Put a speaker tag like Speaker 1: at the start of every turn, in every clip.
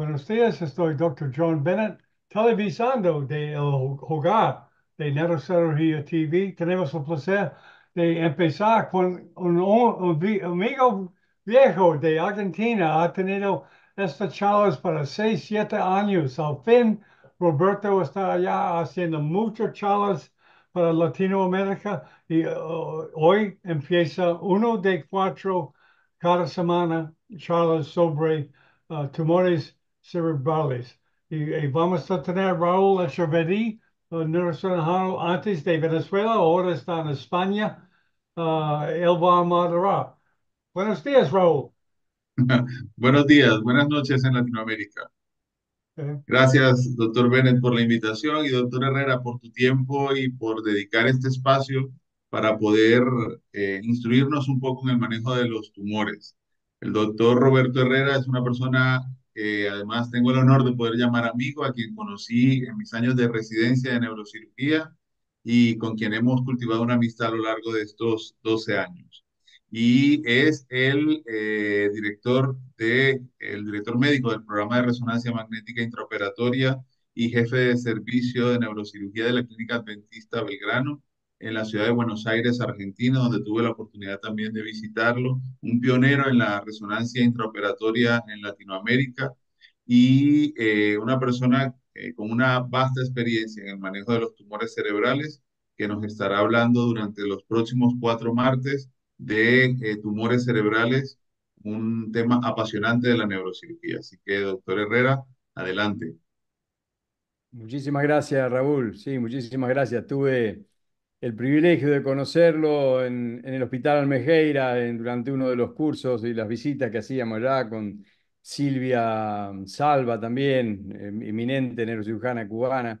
Speaker 1: Buenos días, estoy Dr. John Bennett, televisando de El Hogar de Neurocirugía TV. Tenemos el placer de empezar con un, amigo viejo de Argentina. Ha tenido esta charla para 6, 7 años. Al fin, Roberto está allá haciendo muchas charlas para Latinoamérica y uh, hoy empieza uno de cuatro cada semana charlas sobre uh, tumores cerebrales. Y, vamos a tener a Raúl Echeverri, un uh, neurocirujano antes de Venezuela, ahora está en España. el él va a moderar. Buenos días, Raúl.
Speaker 2: Buenos días, buenas noches en Latinoamérica. Gracias, doctor Bennett, por la invitación y doctor Herrera por tu tiempo y por dedicar este espacio para poder eh, instruirnos un poco en el manejo de los tumores. El doctor Roberto Herrera es una persona eh, además, tengo el honor de poder llamar amigo a quien conocí en mis años de residencia de neurocirugía y con quien hemos cultivado una amistad a lo largo de estos 12 años. Y es el, eh, director, de, el director médico del programa de resonancia magnética intraoperatoria y jefe de servicio de neurocirugía de la Clínica Adventista Belgrano en la ciudad de Buenos Aires, Argentina, donde tuve la oportunidad también de visitarlo, un pionero en la resonancia intraoperatoria en Latinoamérica y eh, una persona eh, con una vasta experiencia en el manejo de los tumores cerebrales que nos estará hablando durante los próximos cuatro martes de eh, tumores cerebrales, un tema apasionante de la neurocirugía. Así que, doctor Herrera, adelante.
Speaker 3: Muchísimas gracias, Raúl. Sí, muchísimas gracias. Tuve el privilegio de conocerlo en, el Hospital Almejeira durante uno de los cursos y las visitas que hacíamos allá con Silvia Salva también, em, eminente neurocirujana cubana.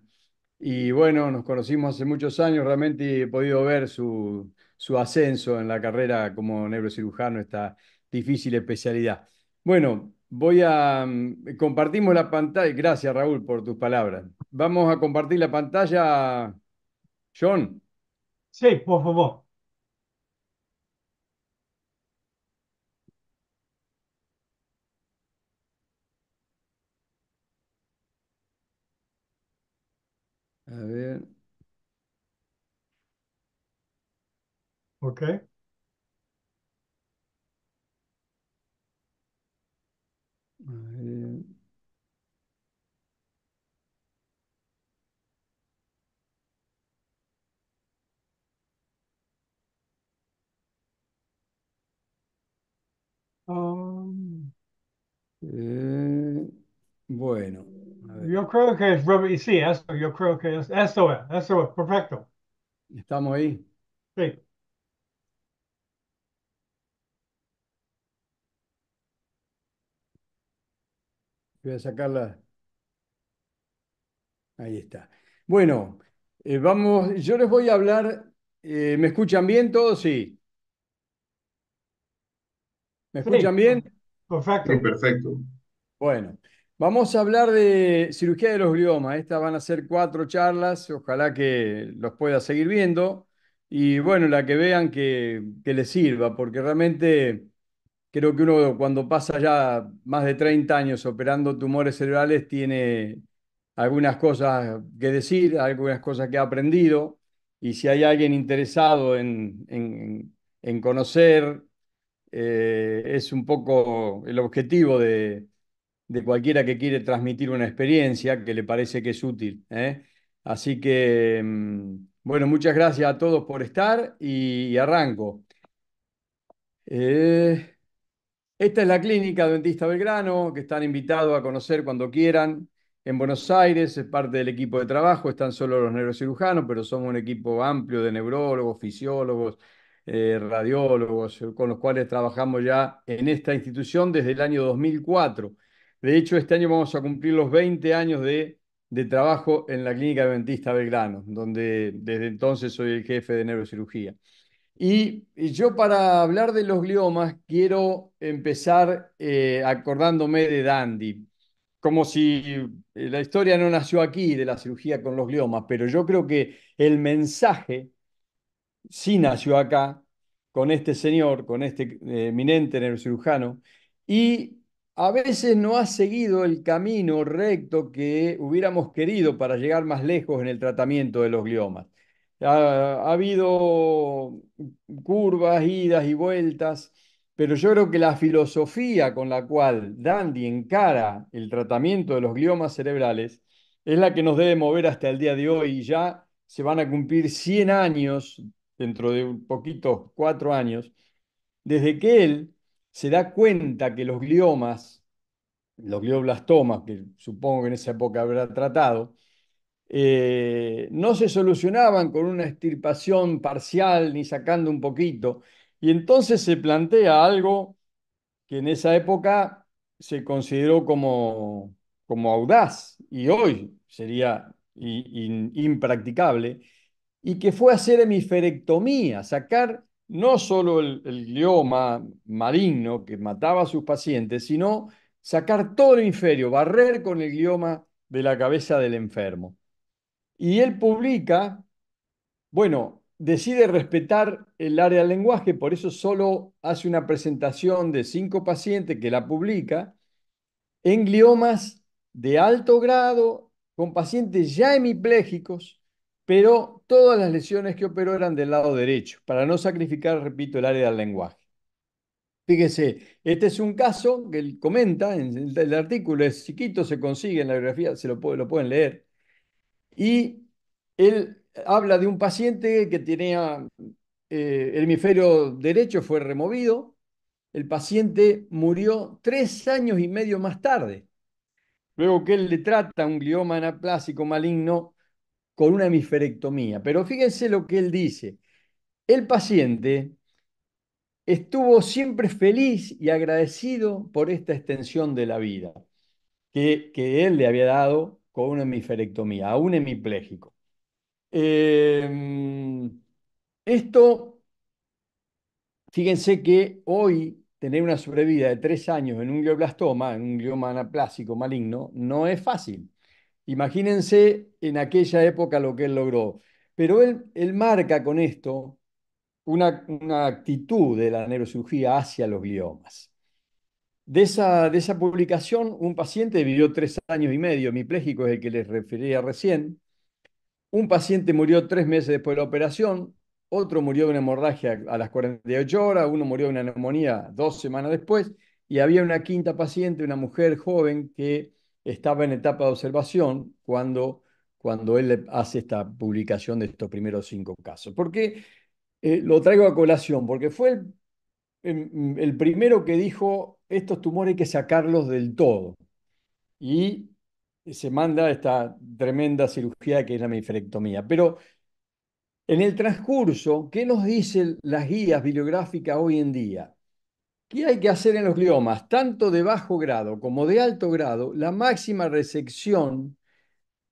Speaker 3: Y bueno, nos conocimos hace muchos años, realmente he podido ver su, ascenso en la carrera como neurocirujano, esta difícil especialidad. Bueno, voy a... Em, compartimos la pantalla. Gracias, Raúl, por tus palabras. Vamos a compartir la pantalla, John. Sí, por favor. A ver.
Speaker 1: Okay. A ver. Um, eh, bueno, yo creo que es, y sí, eso, yo creo que es, eso es, eso perfecto. ¿Estamos ahí? Sí.
Speaker 3: Voy a sacarla. Ahí está. Bueno, eh, vamos, yo les voy a hablar, eh, ¿me escuchan bien todos? Sí. ¿Me escuchan bien? Perfecto. perfecto. Bueno, vamos a hablar de cirugía de los gliomas. Estas van a ser cuatro charlas, ojalá que los pueda seguir viendo. Y bueno, la que vean que, les sirva, porque realmente creo que uno cuando pasa ya más de 30 años operando tumores cerebrales tiene algunas cosas que decir, algunas cosas que ha aprendido. Y si hay alguien interesado en conocer eh, es un poco el objetivo de, cualquiera que quiere transmitir una experiencia que le parece que es útil. ¿eh? Así que, mm, bueno, muchas gracias a todos por estar y, arranco. Eh, esta es la clínica Dentista Belgrano, que están invitados a conocer cuando quieran. En Buenos Aires es parte del equipo de trabajo, están solo los neurocirujanos, pero somos un equipo amplio de neurólogos, fisiólogos, eh, radiólogos, eh, con los cuales trabajamos ya en esta institución desde el año 2004. De hecho, este año vamos a cumplir los 20 años de, de trabajo en la Clínica Adventista Belgrano, donde desde entonces soy el jefe de neurocirugía. Y, yo para hablar de los gliomas quiero empezar eh, acordándome de Dandy, como si la historia no nació aquí de la cirugía con los gliomas, pero yo creo que el mensaje sí nació acá con este señor, con este eh, eminente neurocirujano, y a veces no ha seguido el camino recto que hubiéramos querido para llegar más lejos en el tratamiento de los gliomas. Ha, habido curvas, idas y vueltas, pero yo creo que la filosofía con la cual Dandy encara el tratamiento de los gliomas cerebrales es la que nos debe mover hasta el día de hoy y ya se van a cumplir 100 años dentro de un poquito, cuatro años, desde que él se da cuenta que los gliomas, los glioblastomas, que supongo que en esa época habrá tratado, eh, no se solucionaban con una extirpación parcial ni sacando un poquito. Y entonces se plantea algo que en esa época se consideró como, como audaz y hoy sería impracticable, y que fue a hacer hemisferectomía, sacar no solo el, glioma maligno que mataba a sus pacientes, sino sacar todo el hemisferio, barrer con el glioma de la cabeza del enfermo. Y él publica, bueno, decide respetar el área del lenguaje, por eso solo hace una presentación de cinco pacientes que la publica en gliomas de alto grado con pacientes ya hemipléjicos pero todas las lesiones que operó eran del lado derecho, para no sacrificar, repito, el área del lenguaje. Fíjese, este es un caso que él comenta, en el artículo es chiquito, se consigue en la biografía, se lo, pueden leer, y él habla de un paciente que tenía eh, el hemisferio derecho fue removido, el paciente murió tres años y medio más tarde. Luego que él le trata un glioma anaplásico maligno con una hemisferectomía. Pero fíjense lo que él dice. El paciente estuvo siempre feliz y agradecido por esta extensión de la vida que, él le había dado con una hemisferectomía, a un hemipléjico. Em, esto, fíjense que hoy tener una sobrevida de tres años en un glioblastoma, en un glioma anaplásico maligno, no es fácil. Imagínense en aquella época lo que él logró. Pero él, marca con esto una, actitud de la neurocirugía hacia los gliomas. De esa, de esa publicación, un paciente vivió tres años y medio, mipléjico es el que les refería recién. Un paciente murió tres meses después de la operación, otro murió de una hemorragia a las 48 horas, uno murió de una neumonía dos semanas después, y había una quinta paciente, una mujer joven, que estaba en etapa de observación cuando, cuando él hace esta publicación de estos primeros cinco casos. porque eh, lo traigo a colación? Porque fue el, primero que dijo, estos tumores hay que sacarlos del todo. Y se manda esta tremenda cirugía que es la miferectomía. Pero en el transcurso, ¿qué nos dicen las guías bibliográficas hoy en día? ¿Qué hay que hacer en los gliomas? Tanto de bajo grado como de alto grado, la máxima resección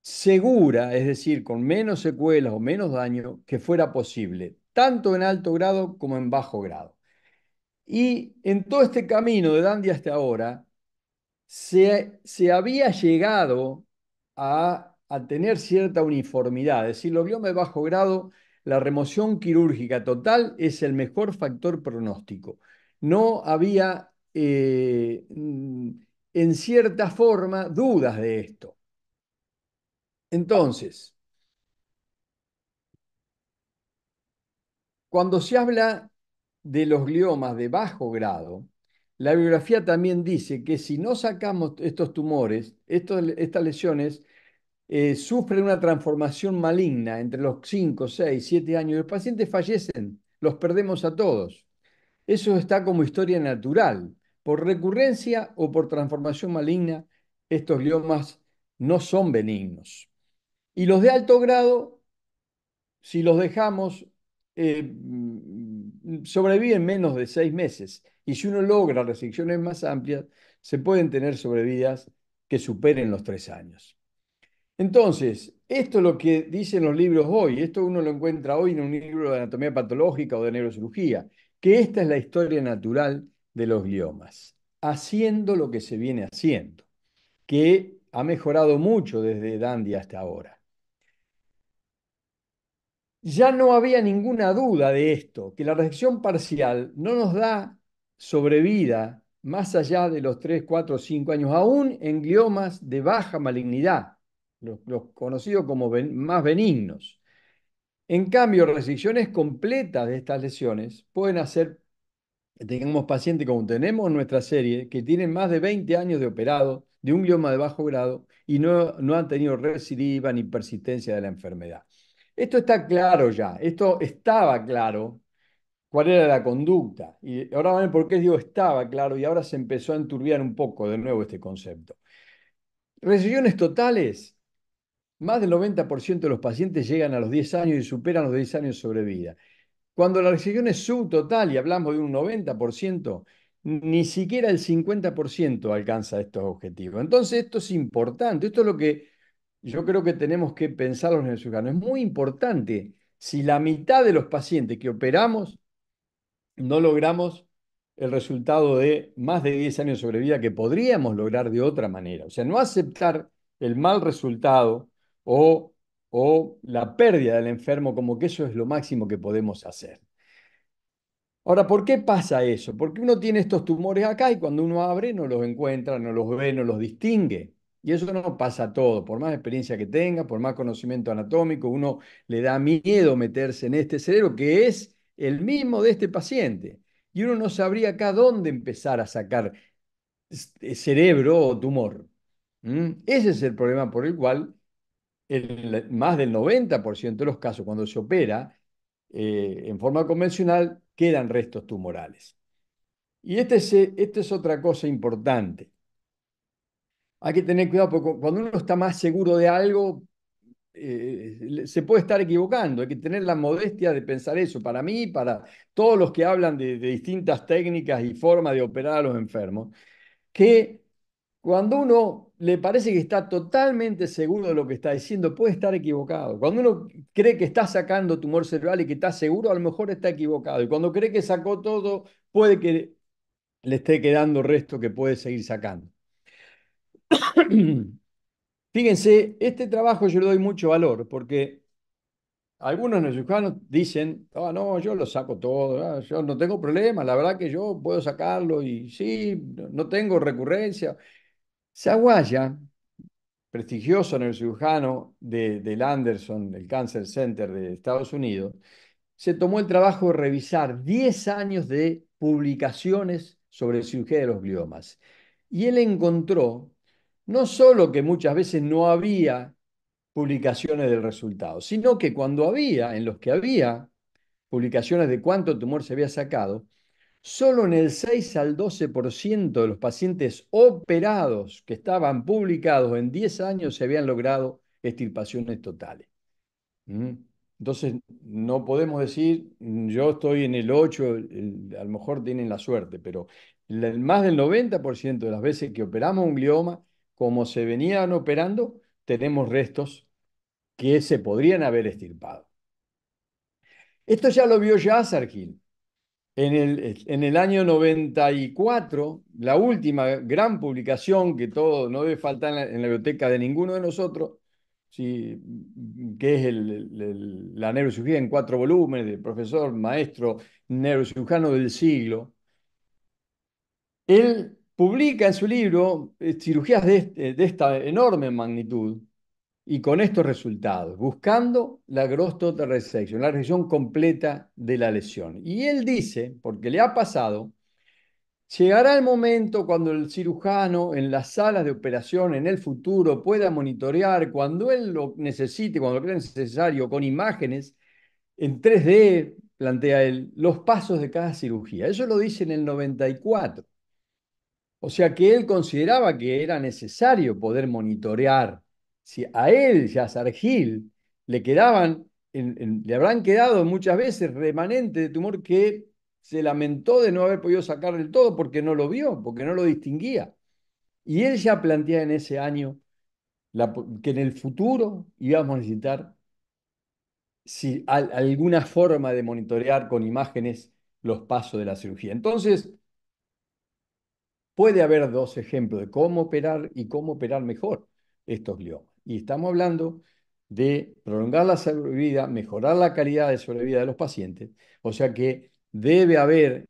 Speaker 3: segura, es decir, con menos secuelas o menos daño que fuera posible, tanto en alto grado como en bajo grado. Y en todo este camino de Dandy hasta ahora, se, se había llegado a, a, tener cierta uniformidad, es decir, los gliomas de bajo grado, la remoción quirúrgica total es el mejor factor pronóstico no había, eh, mm, en cierta forma, dudas de esto. Entonces, cuando se habla de los gliomas de bajo grado, la biografía también dice que si no sacamos estos tumores, estas lesiones eh, sufren una transformación maligna entre los 5, 6, 7 años. Los pacientes fallecen, los perdemos a todos eso está como historia natural. Por recurrencia o por transformación maligna, estos gliomas no son benignos. Y los de alto grado, si los dejamos, eh, mm, sobreviven menos de seis meses. Y si uno logra restricciones más amplias, se pueden tener sobrevidas que superen los tres años. Entonces, esto es lo que dicen los libros hoy. Esto uno lo encuentra hoy en un libro de anatomía patológica o de neurocirugía que esta es la historia natural de los gliomas, haciendo lo que se viene haciendo, que ha mejorado mucho desde Dandy hasta ahora. Ya no había ninguna duda de esto, que la reacción parcial no nos da sobrevida más allá de los 3, 4, 5 años, aún en gliomas de baja malignidad, los, conocidos como más benignos. En cambio, restricciones completas de estas lesiones pueden hacer que tengamos pacientes como tenemos en nuestra serie, que tienen más de 20 años de operado de un glioma de bajo grado y no, han tenido recidiva ni persistencia de la enfermedad. Esto está claro ya, esto estaba claro cuál era la conducta. Y ahora van por qué digo estaba claro y ahora se empezó a enturbiar un poco de nuevo este concepto. Recesiones totales más del 90% de los pacientes llegan a los 10 años y superan los 10 años de sobrevida. Cuando la región es subtotal y hablamos de un 90%, ni siquiera el 50% alcanza estos objetivos. Entonces, esto es importante. Esto es lo que yo creo que tenemos que pensar los venezolanos. Es muy importante si la mitad de los pacientes que operamos no logramos el resultado de más de 10 años de sobrevida que podríamos lograr de otra manera. O sea, no aceptar el mal resultado o, o la pérdida del enfermo, como que eso es lo máximo que podemos hacer. Ahora, ¿por qué pasa eso? Porque uno tiene estos tumores acá y cuando uno abre no los encuentra, no los ve, no los distingue. Y eso no pasa todo. Por más experiencia que tenga, por más conocimiento anatómico, uno le da miedo meterse en este cerebro que es el mismo de este paciente. Y uno no sabría acá dónde empezar a sacar eh, cerebro o tumor. Ese es el problema por el cual en más del 90% de los casos, cuando se opera eh, en forma convencional, quedan restos tumorales. Y esta este es, otra cosa importante. Hay que tener cuidado porque cuando uno está más seguro de algo, eh, se puede estar equivocando. Hay que tener la modestia de pensar eso. Para mí, para todos los que hablan de distintas técnicas y formas de operar a los enfermos, que cuando uno le parece que está totalmente seguro de lo que está diciendo, puede estar equivocado. Cuando uno cree que está sacando tumor cerebral y que está seguro, a lo mejor está equivocado. Y cuando cree que sacó todo, puede que le esté quedando resto que puede seguir sacando. Fíjense, este trabajo yo le doy mucho valor porque algunos neurocirujanos dicen, oh, no, yo lo saco todo, ah, yo no tengo problema, la verdad que yo puedo sacarlo y sí, no tengo recurrencia. Sawaya, prestigioso neurocirujano del Anderson, del Cancer Center de Estados Unidos, se tomó el trabajo de revisar 10 años de publicaciones sobre cirugía de los gliomas. Y él encontró no solo que muchas veces no había publicaciones del resultado, sino que cuando había, en los que había publicaciones de cuánto tumor se había sacado, Solo en el 6 al 12% de los pacientes operados que estaban publicados en 10 años se habían logrado extirpaciones totales. ¿Mm? Entonces, no podemos decir, yo estoy en el 8, a lo mejor tienen la suerte, pero más del 90% de las veces que operamos un glioma, como se venían operando, tenemos restos que se podrían haber extirpado. Esto ya lo vio ya Sargil en el, año 94, la última gran publicación que todo no debe faltar en la, biblioteca de ninguno de nosotros, que es el, la neurocirugía en cuatro volúmenes del profesor, maestro neurocirujano del siglo. Él publica en su libro eh, cirugías este, de, esta enorme magnitud y con estos resultados, buscando la gross total la región completa de la lesión. Y él dice, porque le ha pasado, llegará el momento cuando el cirujano en las salas de operación en el futuro pueda monitorear cuando él lo necesite, cuando lo crea necesario, con imágenes en 3D, plantea él, los pasos de cada cirugía. Eso lo dice en el 94. O sea que él consideraba que era necesario poder monitorear si a él y a Sargil le quedaban, le habrán quedado muchas veces remanente de tumor que se lamentó de no haber podido sacar del todo porque no lo vio, porque no lo distinguía. Y él ya plantea en ese año que en el futuro íbamos a necesitar si, alguna forma de monitorear con imágenes los pasos de la cirugía. Entonces, puede haber dos ejemplos de cómo operar y cómo operar mejor estos gliomas. Y estamos hablando de prolongar la sobrevida, mejorar la calidad de sobrevida de los pacientes. O sea que debe haber,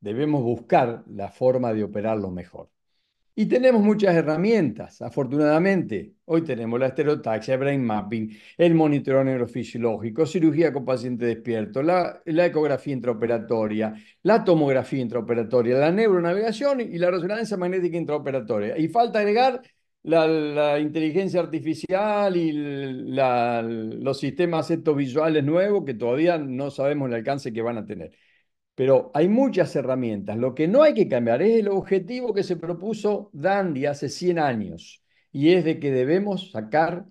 Speaker 3: debemos buscar la forma de operarlo mejor. Y tenemos muchas herramientas, afortunadamente. Hoy tenemos la estereotaxia, brain mapping, el monitoreo neurofisiológico, cirugía con paciente despierto, la, la ecografía intraoperatoria, la tomografía intraoperatoria, la neuronavegación y la resonancia magnética intraoperatoria. Y falta agregar la, inteligencia artificial y los sistemas estos visuales nuevos que todavía no sabemos el alcance que van a tener. Pero hay muchas herramientas. Lo que no hay que cambiar es el objetivo que se propuso Dandy hace 100 años, y es de que debemos sacar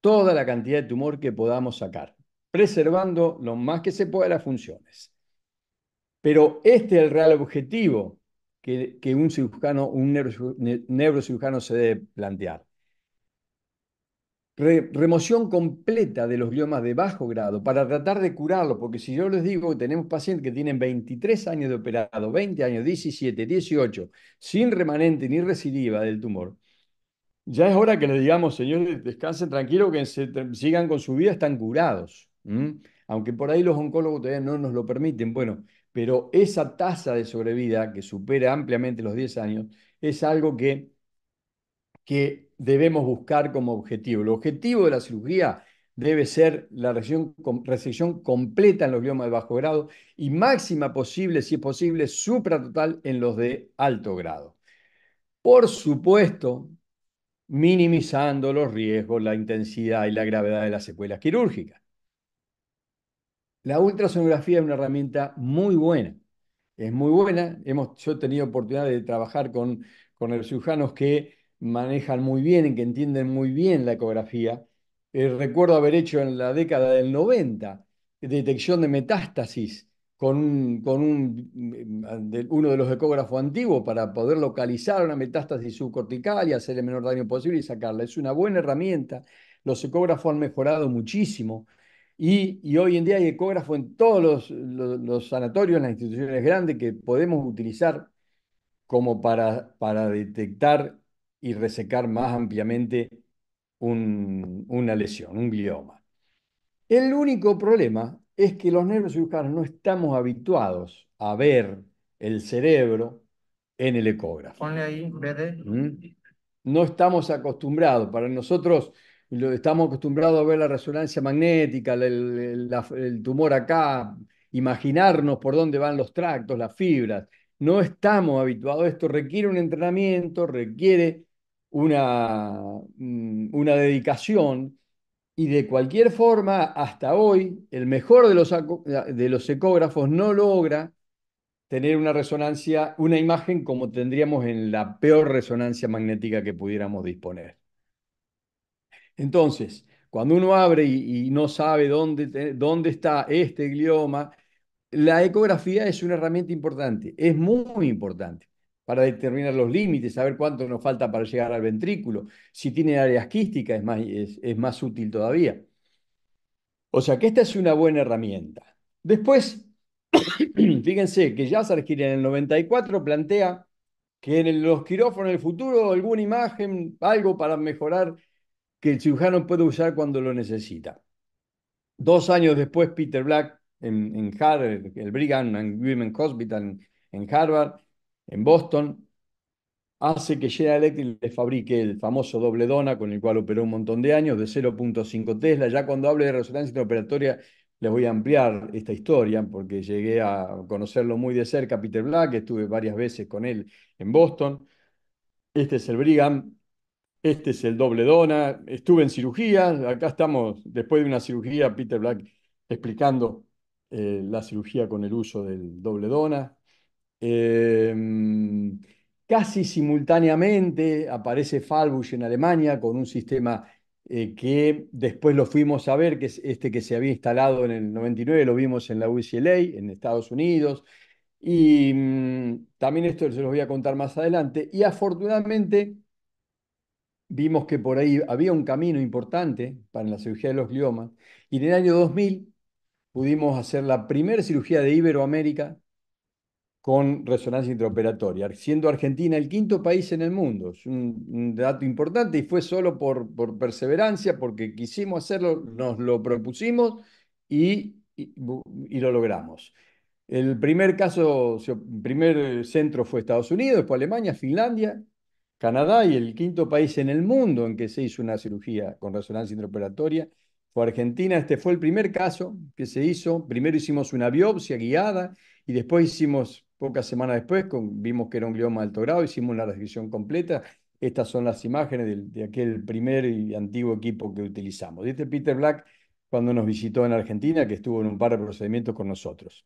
Speaker 3: toda la cantidad de tumor que podamos sacar, preservando lo más que se pueda las funciones. Pero este es el real objetivo, que, un cirujano, un neurocirujano se debe plantear. remoción completa de los gliomas de bajo grado para tratar de curarlos, porque si yo les digo que tenemos pacientes que tienen 23 años de operado, 20 años, 17, 18, sin remanente ni residiva del tumor, ya es hora que les digamos, señores, descansen tranquilos, que se, sigan con su vida, están curados. Aunque por ahí los oncólogos todavía no nos lo permiten. Bueno, pero esa tasa de sobrevida que supera ampliamente los 10 años es algo que, que debemos buscar como objetivo. El objetivo de la cirugía debe ser la resección, resección completa en los gliomas de bajo grado y máxima posible, si es posible, supratotal en los de alto grado. Por supuesto, minimizando los riesgos, la intensidad y la gravedad de las secuelas quirúrgicas. La ultrasonografía es una herramienta muy buena. Es muy buena. Hemos, yo he tenido oportunidad de trabajar con, con los cirujanos que manejan muy bien, que entienden muy bien la ecografía. Eh, recuerdo haber hecho en la década del 90 detección de metástasis con, mm, uno de los ecógrafos antiguos para poder localizar una metástasis subcortical y hacer el menor daño posible y sacarla. Es una buena herramienta. Los ecógrafos han mejorado muchísimo. Y, hoy en día hay ecógrafo en todos los, sanatorios, en las instituciones grandes, que podemos utilizar como para, detectar y resecar más ampliamente una lesión, un glioma. El único problema es que los neurocirujanos no estamos habituados a ver el cerebro en el ecógrafo. Ponle ahí, ¿Mm? No estamos acostumbrados. Para nosotros, Estamos acostumbrados a ver la resonancia magnética, el, tumor acá, imaginarnos por dónde van los tractos, las fibras. No estamos habituados a esto, requiere un entrenamiento, requiere una, mm, una dedicación. Y de cualquier forma, hasta hoy, el mejor de los, de los ecógrafos no logra tener una resonancia, una imagen como tendríamos en la peor resonancia magnética que pudiéramos disponer. Entonces, cuando uno abre y, no sabe dónde, dónde está este glioma, la ecografía es una herramienta importante, es muy importante para determinar los límites, saber cuánto nos falta para llegar al ventrículo. Si tiene áreas quísticas es más, útil todavía. O sea que esta es una buena herramienta. Después, fíjense que Yazar en el 94 plantea que en los quirófanos del futuro alguna imagen, algo para mejorar que el cirujano puede usar cuando lo necesita. Dos años después, Peter Black, en, Harvard, el Brigham and Women's Hospital en, Harvard, en Boston, hace que General Electric le fabrique el famoso doble dona, con el cual operó un montón de años, de 0.5 Tesla. Ya cuando hable de resonancia operatoria, les voy a ampliar esta historia, porque llegué a conocerlo muy de cerca, Peter Black, estuve varias veces con él en Boston. Este es el Brigham, este es el doble dona. Estuve en cirugía. Acá estamos, después de una cirugía, Peter Black explicando eh, la cirugía con el uso del doble dona. Em, casi simultáneamente aparece Falbusch en Alemania con un sistema eh, que después lo fuimos a ver, que es este que se había instalado en el 99, lo vimos en la UCLA, en Estados Unidos. Y mm, también esto se los voy a contar más adelante. Y afortunadamente vimos que por ahí había un camino importante para la cirugía de los gliomas y en el año 2000 pudimos hacer la primera cirugía de Iberoamérica con resonancia intraoperatoria, siendo Argentina el quinto país en el mundo. Es un, dato importante y fue solo por, perseverancia, porque quisimos hacerlo, nos lo propusimos y, lo logramos. El primer caso, el primer centro fue Estados Unidos, después Alemania, Finlandia, Canadá y el quinto país en el mundo en que se hizo una cirugía con resonancia intraoperatoria fue Argentina. Este fue el primer caso que se hizo. Primero hicimos una biopsia guiada y después hicimos, pocas semanas después, vimos que era un glioma alto grado, hicimos una resección completa. Estas son las imágenes de, aquel primer y antiguo equipo que utilizamos. dice Peter Black cuando nos visitó en Argentina, que estuvo en un par de procedimientos con nosotros.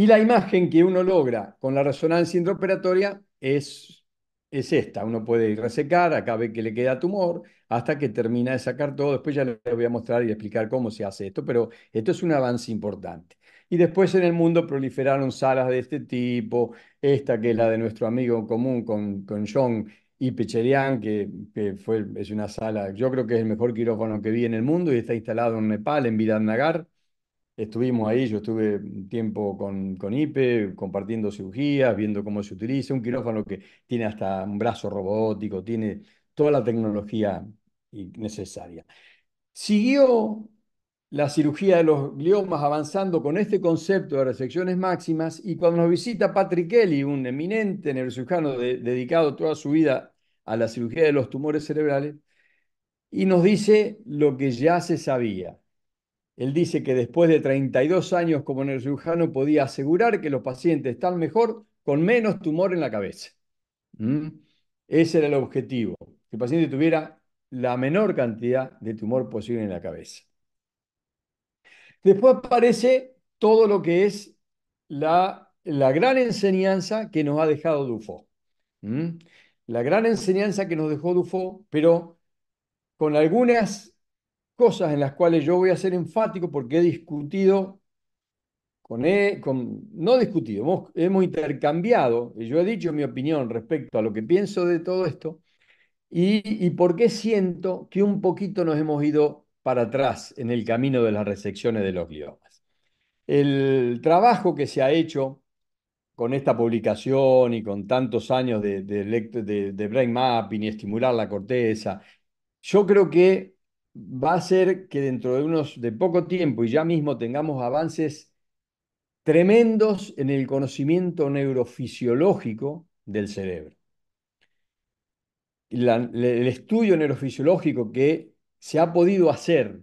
Speaker 3: Y la imagen que uno logra con la resonancia intraoperatoria es, es esta. Uno puede ir resecar, acá ve que le queda tumor, hasta que termina de sacar todo. Después ya les voy a mostrar y explicar cómo se hace esto, pero esto es un avance importante. Y después en el mundo proliferaron salas de este tipo, esta que es la de nuestro amigo común con, con John y Pecherian, que, fue, es una sala, yo creo que es el mejor quirófano que vi en el mundo y está instalado en Nepal, en Nagar. Estuvimos ahí, yo estuve un tiempo con, con IPE, compartiendo cirugías, viendo cómo se utiliza, un quirófano que tiene hasta un brazo robótico, tiene toda la tecnología necesaria. Siguió la cirugía de los gliomas avanzando con este concepto de resecciones máximas y cuando nos visita Patrick Kelly, un eminente neurocirujano dedicado toda su vida a la cirugía de los tumores cerebrales, y nos dice lo que ya se sabía. Él dice que después de 32 años como neurocirujano podía asegurar que los pacientes están mejor con menos tumor en la cabeza. ¿Mm? Ese era el objetivo, que el paciente tuviera la menor cantidad de tumor posible en la cabeza. Después aparece todo lo que es la, gran enseñanza que nos ha dejado Dufo. ¿Mm? La gran enseñanza que nos dejó Dufo, pero con algunas cosas en las cuales yo voy a ser enfático porque he discutido con, e, no discutido, hemos, intercambiado, y yo he dicho mi opinión respecto a lo que pienso de todo esto, y, y por siento que un poquito nos hemos ido para atrás en el camino de las resecciones de los gliomas. El trabajo que se ha hecho con esta publicación y con tantos años de, de brain mapping y estimular la corteza, yo creo que va a ser que dentro de unos de poco tiempo y ya mismo tengamos avances tremendos en el conocimiento neurofisiológico del cerebro. el estudio neurofisiológico que se ha podido hacer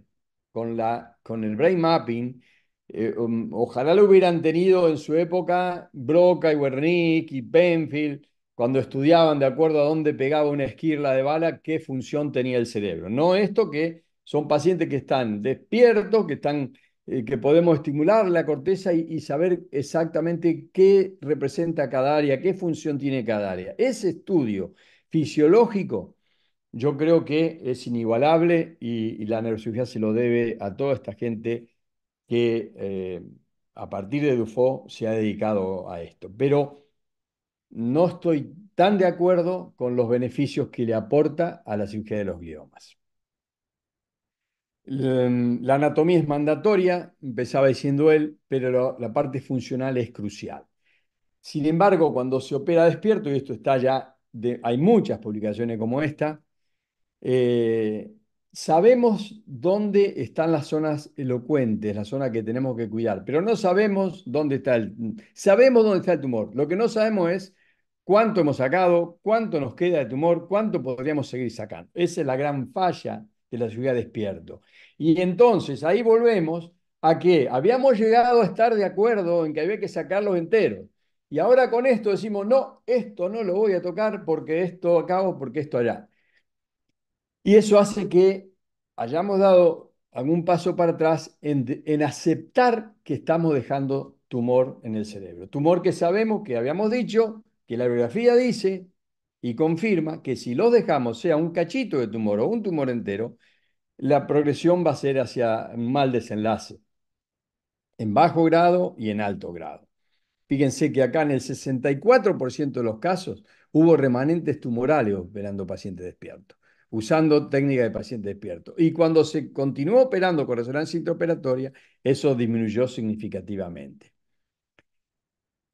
Speaker 3: con, el brain mapping, eh, um, ojalá lo hubieran tenido en su época Broca y Wernick y Penfield, cuando estudiaban de acuerdo a dónde pegaba una esquirla de bala, qué función tenía el cerebro. No esto que son pacientes que están despiertos, que, están, eh, que podemos estimular la corteza y, saber exactamente qué representa cada área, qué función tiene cada área. Ese estudio fisiológico yo creo que es inigualable y, la neurocirugía se lo debe a toda esta gente que eh, a partir de Dufo se ha dedicado a esto. Pero no estoy tan de acuerdo con los beneficios que le aporta a la cirugía de los gliomas. Em, la anatomía es mandatoria, empezaba diciendo él, pero la parte funcional es crucial. Sin embargo, cuando se opera despierto, y esto está ya, de, hay muchas publicaciones como esta, eh, sabemos dónde están las zonas elocuentes, las zonas que tenemos que cuidar, pero no sabemos dónde está el, sabemos dónde está el tumor. Lo que no sabemos es cuánto hemos sacado, cuánto nos queda de tumor, cuánto podríamos seguir sacando. Esa es la gran falla de la ciudad despierto. Y entonces ahí volvemos a que habíamos llegado a estar de acuerdo en que había que sacarlos enteros. Y ahora con esto decimos, no, esto no lo voy a tocar porque esto acabo, porque esto hará, Y eso hace que hayamos dado algún paso para atrás en, en aceptar que estamos dejando tumor en el cerebro. Tumor que sabemos, que habíamos dicho, que la biografía dice, y confirma que si lo dejamos, sea un cachito de tumor o un tumor entero, la progresión va a ser hacia mal desenlace, en bajo grado y en alto grado. Fíjense que acá en el 64% de los casos hubo remanentes tumorales operando paciente despierto, usando técnica de paciente despierto. Y cuando se continuó operando con resonancia intraoperatoria, eso disminuyó significativamente.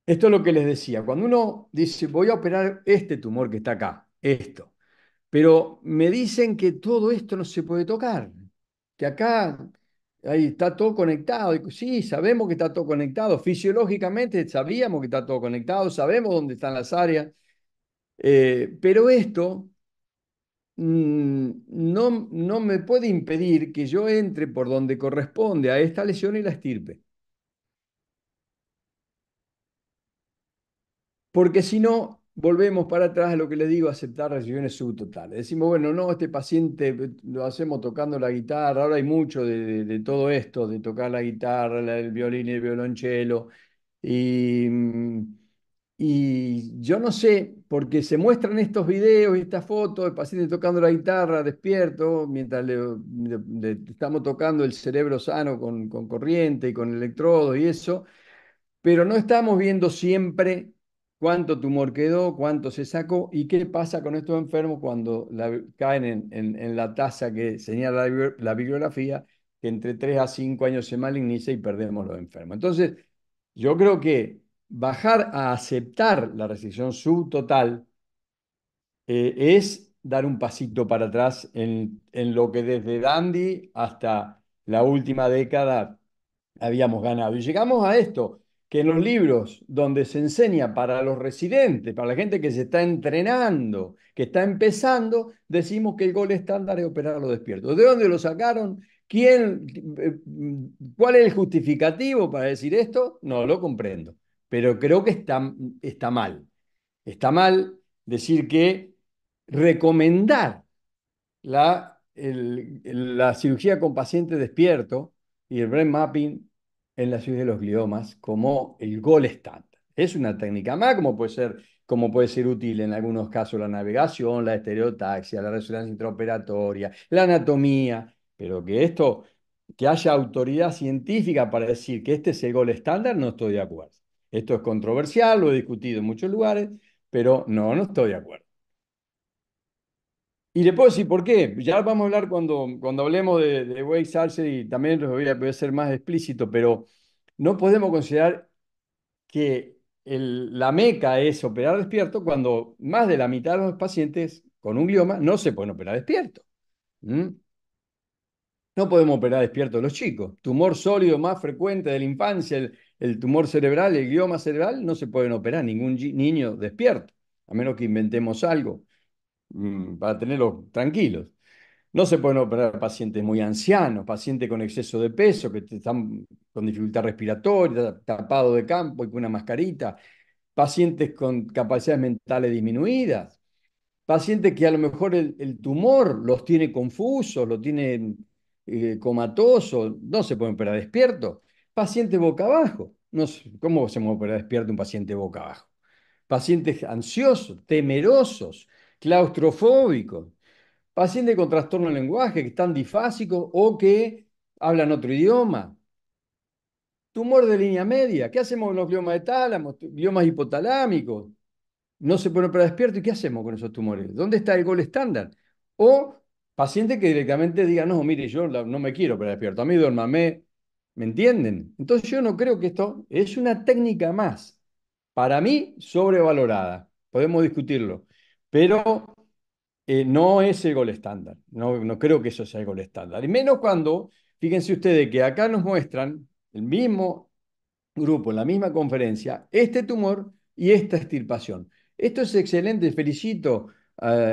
Speaker 3: Esto es lo que les decía. Cuando uno dice, voy a operar este tumor que está acá, esto, pero me dicen que todo esto no se puede tocar, que acá ahí está todo conectado. Sí, sabemos que está todo conectado. Fisiológicamente sabíamos que está todo conectado, sabemos dónde están las áreas. Eh, pero esto mm, no, no me puede impedir que yo entre por donde corresponde a esta lesión y la estirpe. Porque si no, volvemos para atrás a lo que le digo, aceptar revisiones subtotales. Decimos, bueno, no, este paciente eh, lo hacemos tocando la guitarra, ahora hay mucho de, todo esto, de tocar la guitarra, el violín y el violonchelo. Mm, y, yo no sé, porque se muestran estos videos y estas fotos del paciente tocando la guitarra despierto, mientras le, estamos tocando el cerebro sano con, con corriente y con electrodo y eso, pero no estamos viendo siempre cuánto tumor quedó, cuánto se sacó y qué pasa con estos enfermos cuando caen en, la tasa que señala la, bibliografía, que entre 3 a 5 años se maligniza y perdemos los enfermos. Entonces, yo creo que bajar a aceptar la restricción subtotal eh, es dar un pasito para atrás en, en lo que desde Dandy hasta la última década habíamos ganado. Y llegamos a esto que en los libros donde se enseña para los residentes, para la gente que se está entrenando, que está empezando, decimos que el gol estándar es los despiertos. ¿De dónde lo sacaron? ¿Quién, eh, mm, ¿Cuál es el justificativo para decir esto? No lo comprendo, pero creo que está, está mal. Está mal decir que recomendar la, la cirugía con paciente despierto y el brain mapping en la ciudad de los gliomas como el gol estándar. Es una técnica más, como puede ser, como puede ser útil en algunos casos la navegación, la estereotaxia, la resonancia intraoperatoria, la anatomía, pero que esto, que haya autoridad científica para decir que este es el gol estándar, no estoy de acuerdo. Esto es controversial, lo he discutido en muchos lugares, pero no, no estoy de acuerdo. Y le puedo decir por qué. Ya vamos a hablar cuando, cuando hablemos de, de Wade y también voy a, ser más explícito, pero no podemos considerar que la meca es operar despierto cuando más de la mitad de los pacientes con un glioma no se pueden operar despierto. No podemos operar despierto los chicos. Tumor sólido más frecuente de la infancia, el, tumor cerebral, el glioma cerebral, no se pueden operar ningún niño despierto, a menos que inventemos algo. Mm, para tenerlos tranquilos. No se pueden operar pacientes muy ancianos, pacientes con exceso de peso, que están con dificultad respiratoria, Tapado de campo y con una mascarita, pacientes con capacidades mentales disminuidas, pacientes que a lo mejor el, tumor los tiene confusos, los tiene eh, comatosos, no se pueden operar despiertos, pacientes boca abajo. No, ¿Cómo se puede operar despierto un paciente boca abajo? Pacientes ansiosos, temerosos, claustrofóbicos, pacientes con trastorno del lenguaje que están difásicos o que hablan otro idioma. Tumor de línea media, ¿qué hacemos con los gliomas de tálamo, gliomas hipotalámicos? No se pone para despierto, ¿y qué hacemos con esos tumores? ¿Dónde está el gol estándar? O paciente que directamente diga, no, mire, yo no me quiero para despierto, a mí duérmame, ¿me entienden? Entonces yo no creo que esto es una técnica más, para mí sobrevalorada, podemos discutirlo, pero eh, no es el gol estándar. No, creo que eso sea el gol estándar. Y menos cuando, fíjense ustedes que acá nos muestran el mismo grupo, en la misma conferencia, este tumor y esta extirpación. Esto es excelente, felicito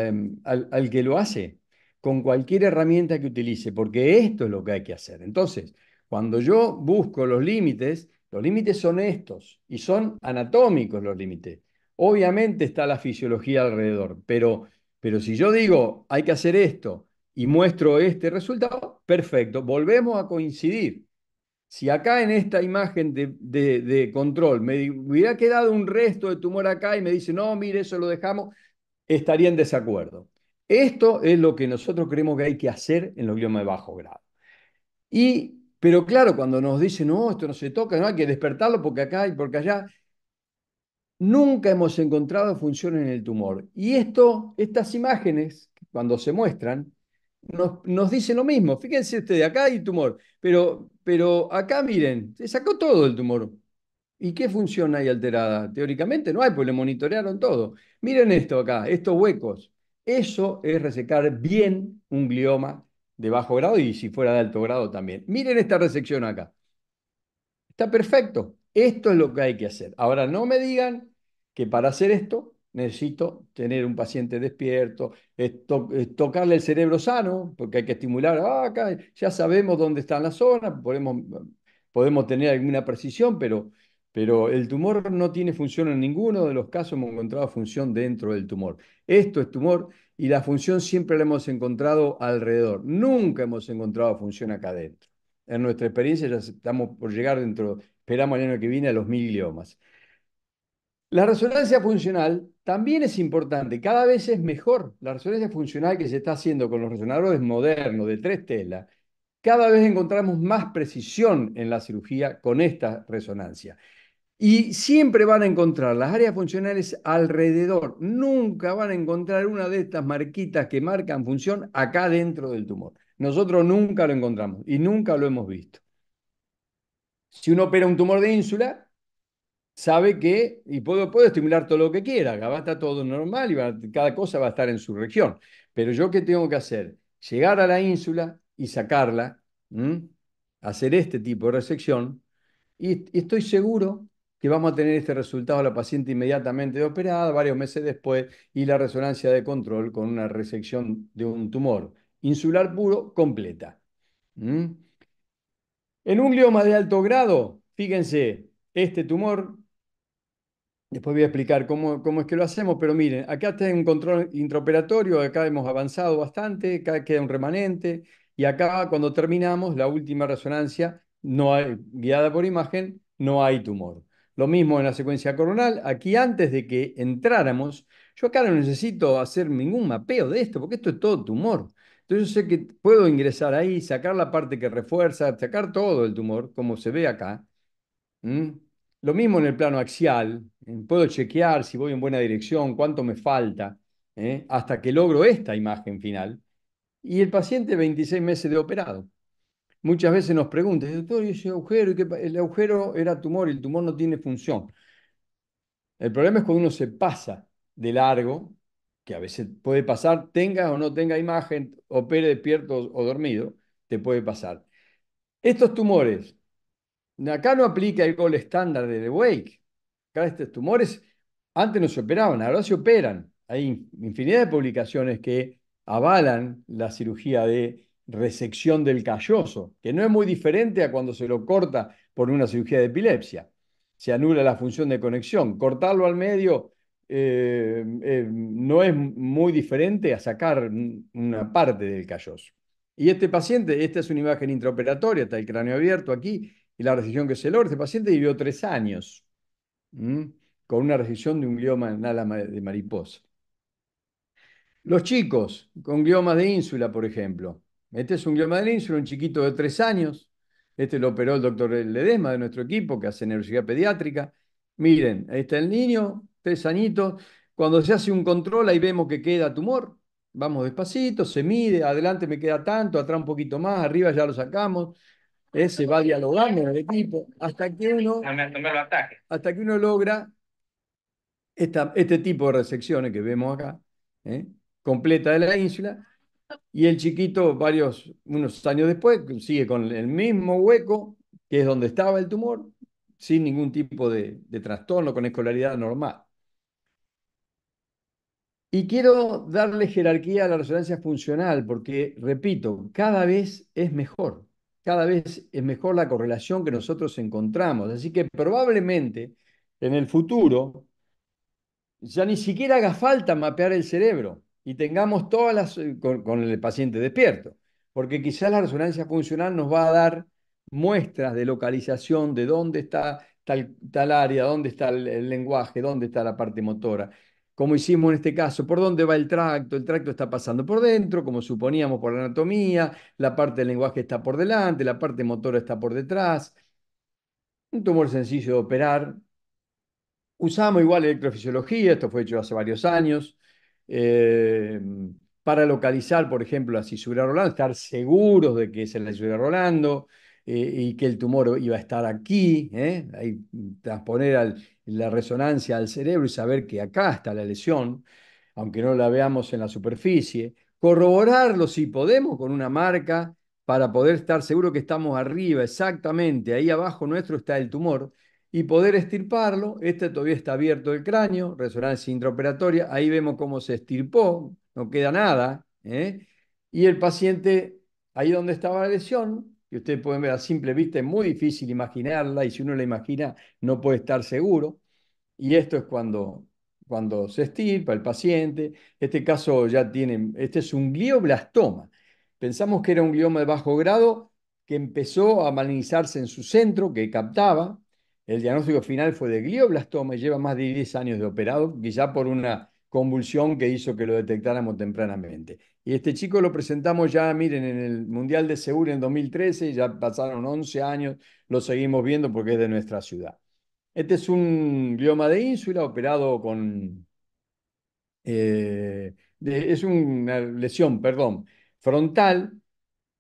Speaker 3: em, al, al que lo hace con cualquier herramienta que utilice, porque esto es lo que hay que hacer. Entonces, cuando yo busco los límites, los límites son estos y son anatómicos los límites. Obviamente está la fisiología alrededor, pero, pero si yo digo hay que hacer esto y muestro este resultado, perfecto, volvemos a coincidir. Si acá en esta imagen de, control me hubiera quedado un resto de tumor acá y me dice, no, mire, eso lo dejamos, estaría en desacuerdo. Esto es lo que nosotros creemos que hay que hacer en los gliomas de bajo grado. Y, pero claro, cuando nos dicen, no, esto no se toca, no hay que despertarlo porque acá y porque allá, nunca hemos encontrado función en el tumor. Y esto, estas imágenes, cuando se muestran, nos, nos dicen lo mismo. Fíjense ustedes, acá hay tumor, pero, pero acá miren, se sacó todo el tumor. ¿Y qué función hay alterada? Teóricamente no hay, pues le monitorearon todo. Miren esto acá, estos huecos. Eso es resecar bien un glioma de bajo grado y si fuera de alto grado también. Miren esta resección acá. Está perfecto. Esto es lo que hay que hacer. Ahora no me digan que para hacer esto necesito tener un paciente despierto, tocarle el cerebro sano, porque hay que estimular, ah, acá ya sabemos dónde está la zona, podemos, tener alguna precisión, pero, pero el tumor no tiene función en ninguno de los casos, hemos encontrado función dentro del tumor. Esto es tumor y la función siempre la hemos encontrado alrededor, nunca hemos encontrado función acá adentro. En nuestra experiencia ya estamos por llegar dentro, esperamos el año que viene a los mil idiomas. La resonancia funcional también es importante, cada vez es mejor. La resonancia funcional que se está haciendo con los resonadores modernos de 3 telas, cada vez encontramos más precisión en la cirugía con esta resonancia. Y siempre van a encontrar las áreas funcionales alrededor, nunca van a encontrar una de estas marquitas que marcan función acá dentro del tumor. Nosotros nunca lo encontramos y nunca lo hemos visto. Si uno opera un tumor de ínsula, sabe que, y puedo, puedo estimular todo lo que quiera, va a estar todo normal y cada cosa va a estar en su región. Pero yo qué tengo que hacer? Llegar a la ínsula y sacarla, hacer este tipo de resección, y, estoy seguro que vamos a tener este resultado a la paciente inmediatamente operada, varios meses después, y la resonancia de control con una resección de un tumor insular puro completa. En un glioma de alto grado, fíjense, este tumor Después voy a explicar cómo, cómo es que lo hacemos, pero miren, acá está un control intraoperatorio, acá hemos avanzado bastante, acá queda un remanente, y acá cuando terminamos la última resonancia, no hay, guiada por imagen, no hay tumor. Lo mismo en la secuencia coronal, aquí antes de que entráramos, yo acá no necesito hacer ningún mapeo de esto, porque esto es todo tumor. Entonces yo sé que puedo ingresar ahí, sacar la parte que refuerza, sacar todo el tumor, como se ve acá. Lo mismo en el plano axial, ¿eh? puedo chequear si voy en buena dirección, cuánto me falta, ¿eh? hasta que logro esta imagen final. Y el paciente 26 meses de operado. Muchas veces nos preguntan, doctor, ¿y ese agujero? el agujero era tumor y el tumor no tiene función. El problema es cuando uno se pasa de largo, que a veces puede pasar, tenga o no tenga imagen, opere despierto o dormido, te puede pasar. Estos tumores Acá no aplica el gol estándar de The Wake. Acá estos tumores antes no se operaban, ahora se operan. Hay infinidad de publicaciones que avalan la cirugía de resección del calloso, que no es muy diferente a cuando se lo corta por una cirugía de epilepsia. Se anula la función de conexión. Cortarlo al medio eh, eh, no es muy diferente a sacar una parte del calloso. Y este paciente, esta es una imagen intraoperatoria, está el cráneo abierto aquí, y la resección que se logra, este paciente vivió tres años con una resección de un glioma en ala de mariposa. Los chicos con gliomas de ínsula, por ejemplo. Este es un glioma de ínsula, un chiquito de tres años. Este lo operó el doctor Ledesma de nuestro equipo, que hace neurología pediátrica. Miren, ahí está el niño, tres añitos. Cuando se hace un control, ahí vemos que queda tumor. Vamos despacito, se mide, adelante me queda tanto, atrás un poquito más, arriba ya lo sacamos, se va dialogando en el equipo, hasta que uno, hasta que uno logra este tipo de resecciones que vemos acá, ¿eh? completa de la ínsula, y el chiquito, varios, unos años después, sigue con el mismo hueco, que es donde estaba el tumor, sin ningún tipo de trastorno, con escolaridad normal. Y quiero darle jerarquía a la resonancia funcional, porque, repito, cada vez es mejor cada vez es mejor la correlación que nosotros encontramos. Así que probablemente en el futuro ya ni siquiera haga falta mapear el cerebro y tengamos todas las eh, con, el paciente despierto, porque quizás la resonancia funcional nos va a dar muestras de localización de dónde está tal, área, dónde está el lenguaje, dónde está la parte motora como hicimos en este caso, por dónde va el tracto, el tracto está pasando por dentro, como suponíamos por la anatomía, la parte del lenguaje está por delante, la parte motora está por detrás. Un tumor sencillo de operar. Usamos igual electrofisiología, esto fue hecho hace varios años, eh, para localizar, por ejemplo, la cisura rolando, estar seguros de que es la cisura rolando eh, y que el tumor iba a estar aquí, ¿eh? ahí transponer al la resonancia al cerebro y saber que acá está la lesión, aunque no la veamos en la superficie, corroborarlo si podemos con una marca para poder estar seguro que estamos arriba, exactamente, ahí abajo nuestro está el tumor, y poder estirparlo, este todavía está abierto el cráneo, resonancia intraoperatoria, ahí vemos cómo se estirpó, no queda nada, ¿eh? y el paciente, ahí donde estaba la lesión, que ustedes pueden ver a simple vista, es muy difícil imaginarla, y si uno la imagina no puede estar seguro, y esto es cuando, cuando se estirpa el paciente. Este caso ya tiene, este es un glioblastoma. Pensamos que era un glioma de bajo grado que empezó a malinizarse en su centro, que captaba. El diagnóstico final fue de glioblastoma y lleva más de 10 años de operado, quizá por una convulsión que hizo que lo detectáramos tempranamente. Y este chico lo presentamos ya, miren, en el Mundial de Seúl en 2013, ya pasaron 11 años, lo seguimos viendo porque es de nuestra ciudad. Este es un glioma de ínsula operado con... Eh, es una lesión, perdón, frontal,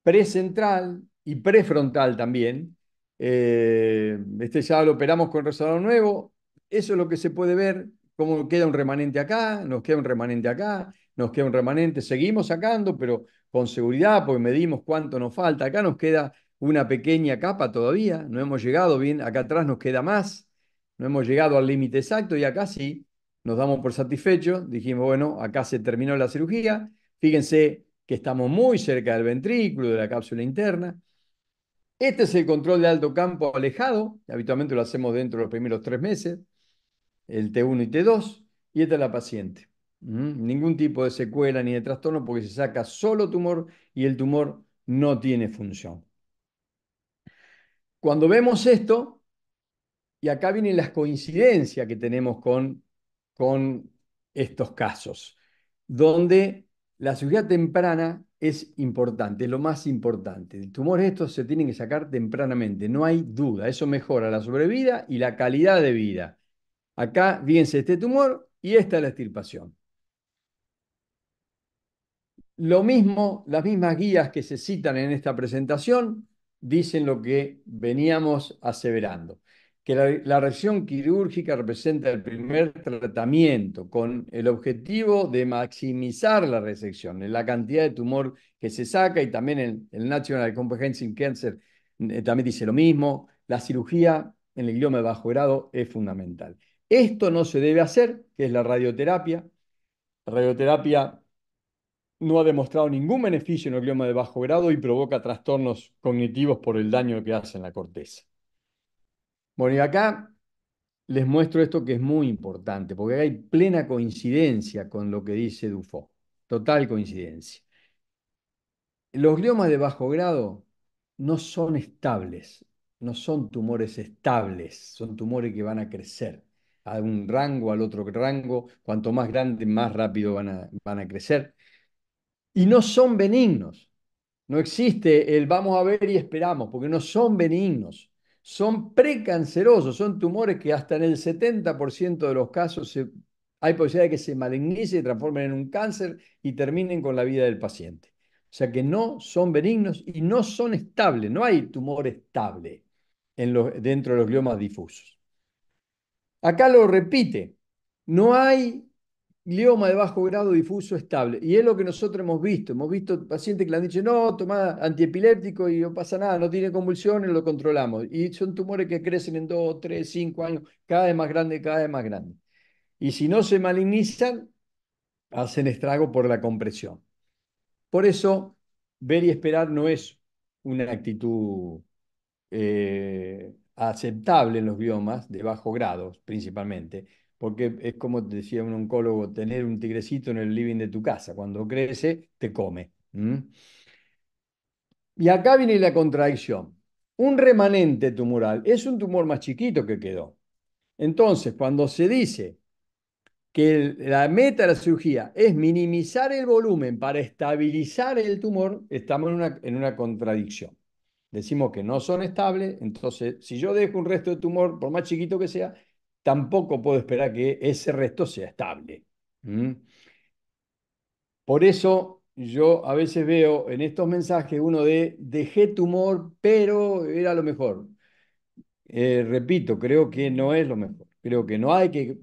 Speaker 3: precentral y prefrontal también. Eh, este ya lo operamos con resonador nuevo. Eso es lo que se puede ver, cómo queda un remanente acá, nos queda un remanente acá, nos queda un remanente. Seguimos sacando, pero con seguridad, porque medimos cuánto nos falta. Acá nos queda una pequeña capa todavía, no hemos llegado bien, acá atrás nos queda más no hemos llegado al límite exacto y acá sí nos damos por satisfechos, dijimos, bueno, acá se terminó la cirugía, fíjense que estamos muy cerca del ventrículo, de la cápsula interna. Este es el control de alto campo alejado, habitualmente lo hacemos dentro de los primeros tres meses, el T1 y T2, y esta es la paciente. Mm, ningún tipo de secuela ni de trastorno porque se saca solo tumor y el tumor no tiene función. Cuando vemos esto, y acá vienen las coincidencias que tenemos con, estos casos, donde la seguridad temprana es importante, es lo más importante. El tumor estos se tienen que sacar tempranamente, no hay duda. Eso mejora la sobrevida y la calidad de vida. Acá, viene este tumor y esta es la extirpación. Lo mismo, las mismas guías que se citan en esta presentación dicen lo que veníamos aseverando que la, reacción quirúrgica representa el primer tratamiento con el objetivo de maximizar la resección, la cantidad de tumor que se saca y también el, National Comprehensive Cancer eh, también dice lo mismo, la cirugía en el idioma de bajo grado es fundamental. Esto no se debe hacer, que es la radioterapia. La radioterapia no ha demostrado ningún beneficio en el glioma de bajo grado y provoca trastornos cognitivos por el daño que hace en la corteza. Bueno, y acá les muestro esto que es muy importante, porque hay plena coincidencia con lo que dice Dufo, total coincidencia. Los gliomas de bajo grado no son estables, no son tumores estables, son tumores que van a crecer a un rango, al otro rango, cuanto más grande, más rápido van a, van a crecer. Y no son benignos, no existe el vamos a ver y esperamos, porque no son benignos son precancerosos, son tumores que hasta en el 70% de los casos se, hay posibilidad de que se malignice, se transformen en un cáncer y terminen con la vida del paciente. O sea que no son benignos y no son estables, no hay tumor estable dentro de los gliomas difusos. Acá lo repite, no hay glioma de bajo grado difuso estable. Y es lo que nosotros hemos visto. Hemos visto pacientes que le han dicho, no, toma antiepiléptico y no pasa nada, no tiene convulsiones, lo controlamos. Y son tumores que crecen en 2, 3, 5 años, cada vez más grande, cada vez más grande. Y si no se malignizan, hacen estrago por la compresión. Por eso, ver y esperar no es una actitud eh, aceptable en los biomas de bajo grado, principalmente porque es como decía un oncólogo, tener un tigrecito en el living de tu casa, cuando crece te come. Y acá viene la contradicción. Un remanente tumoral es un tumor más chiquito que quedó. Entonces, cuando se dice que la meta de la cirugía es minimizar el volumen para estabilizar el tumor, estamos en una, en una contradicción. Decimos que no son estables, entonces si yo dejo un resto de tumor, por más chiquito que sea, tampoco puedo esperar que ese resto sea estable. Por eso yo a veces veo en estos mensajes uno de dejé tumor, pero era lo mejor. Eh, repito, creo que no es lo mejor. Creo que no hay que,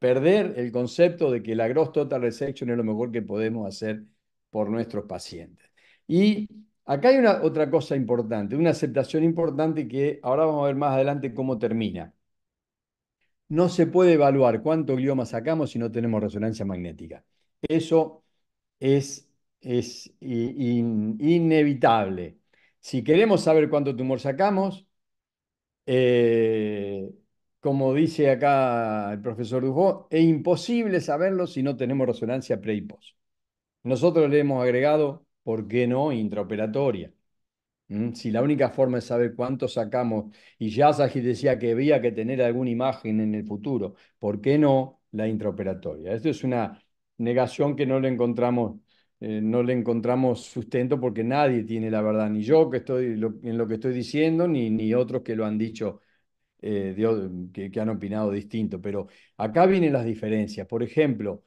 Speaker 3: perder el concepto de que la Gross Total Resection es lo mejor que podemos hacer por nuestros pacientes. Y acá hay una otra cosa importante, una aceptación importante que ahora vamos a ver más adelante cómo termina no se puede evaluar cuánto glioma sacamos si no tenemos resonancia magnética. Eso es, inevitable. Si queremos saber cuánto tumor sacamos, eh, como dice acá el profesor Dujó, es imposible saberlo si no tenemos resonancia pre y post. Nosotros le hemos agregado, ¿por qué no?, intraoperatoria. Mm, si la única forma es saber cuánto sacamos, y Yazagi decía que había que tener alguna imagen en el futuro, ¿por qué no la intraoperatoria? Esto es una negación que no le encontramos, eh, no le encontramos sustento porque nadie tiene la verdad, ni yo que estoy en lo que estoy diciendo, ni, ni otros que lo han dicho, eh, que han opinado distinto. Pero acá vienen las diferencias. Por ejemplo,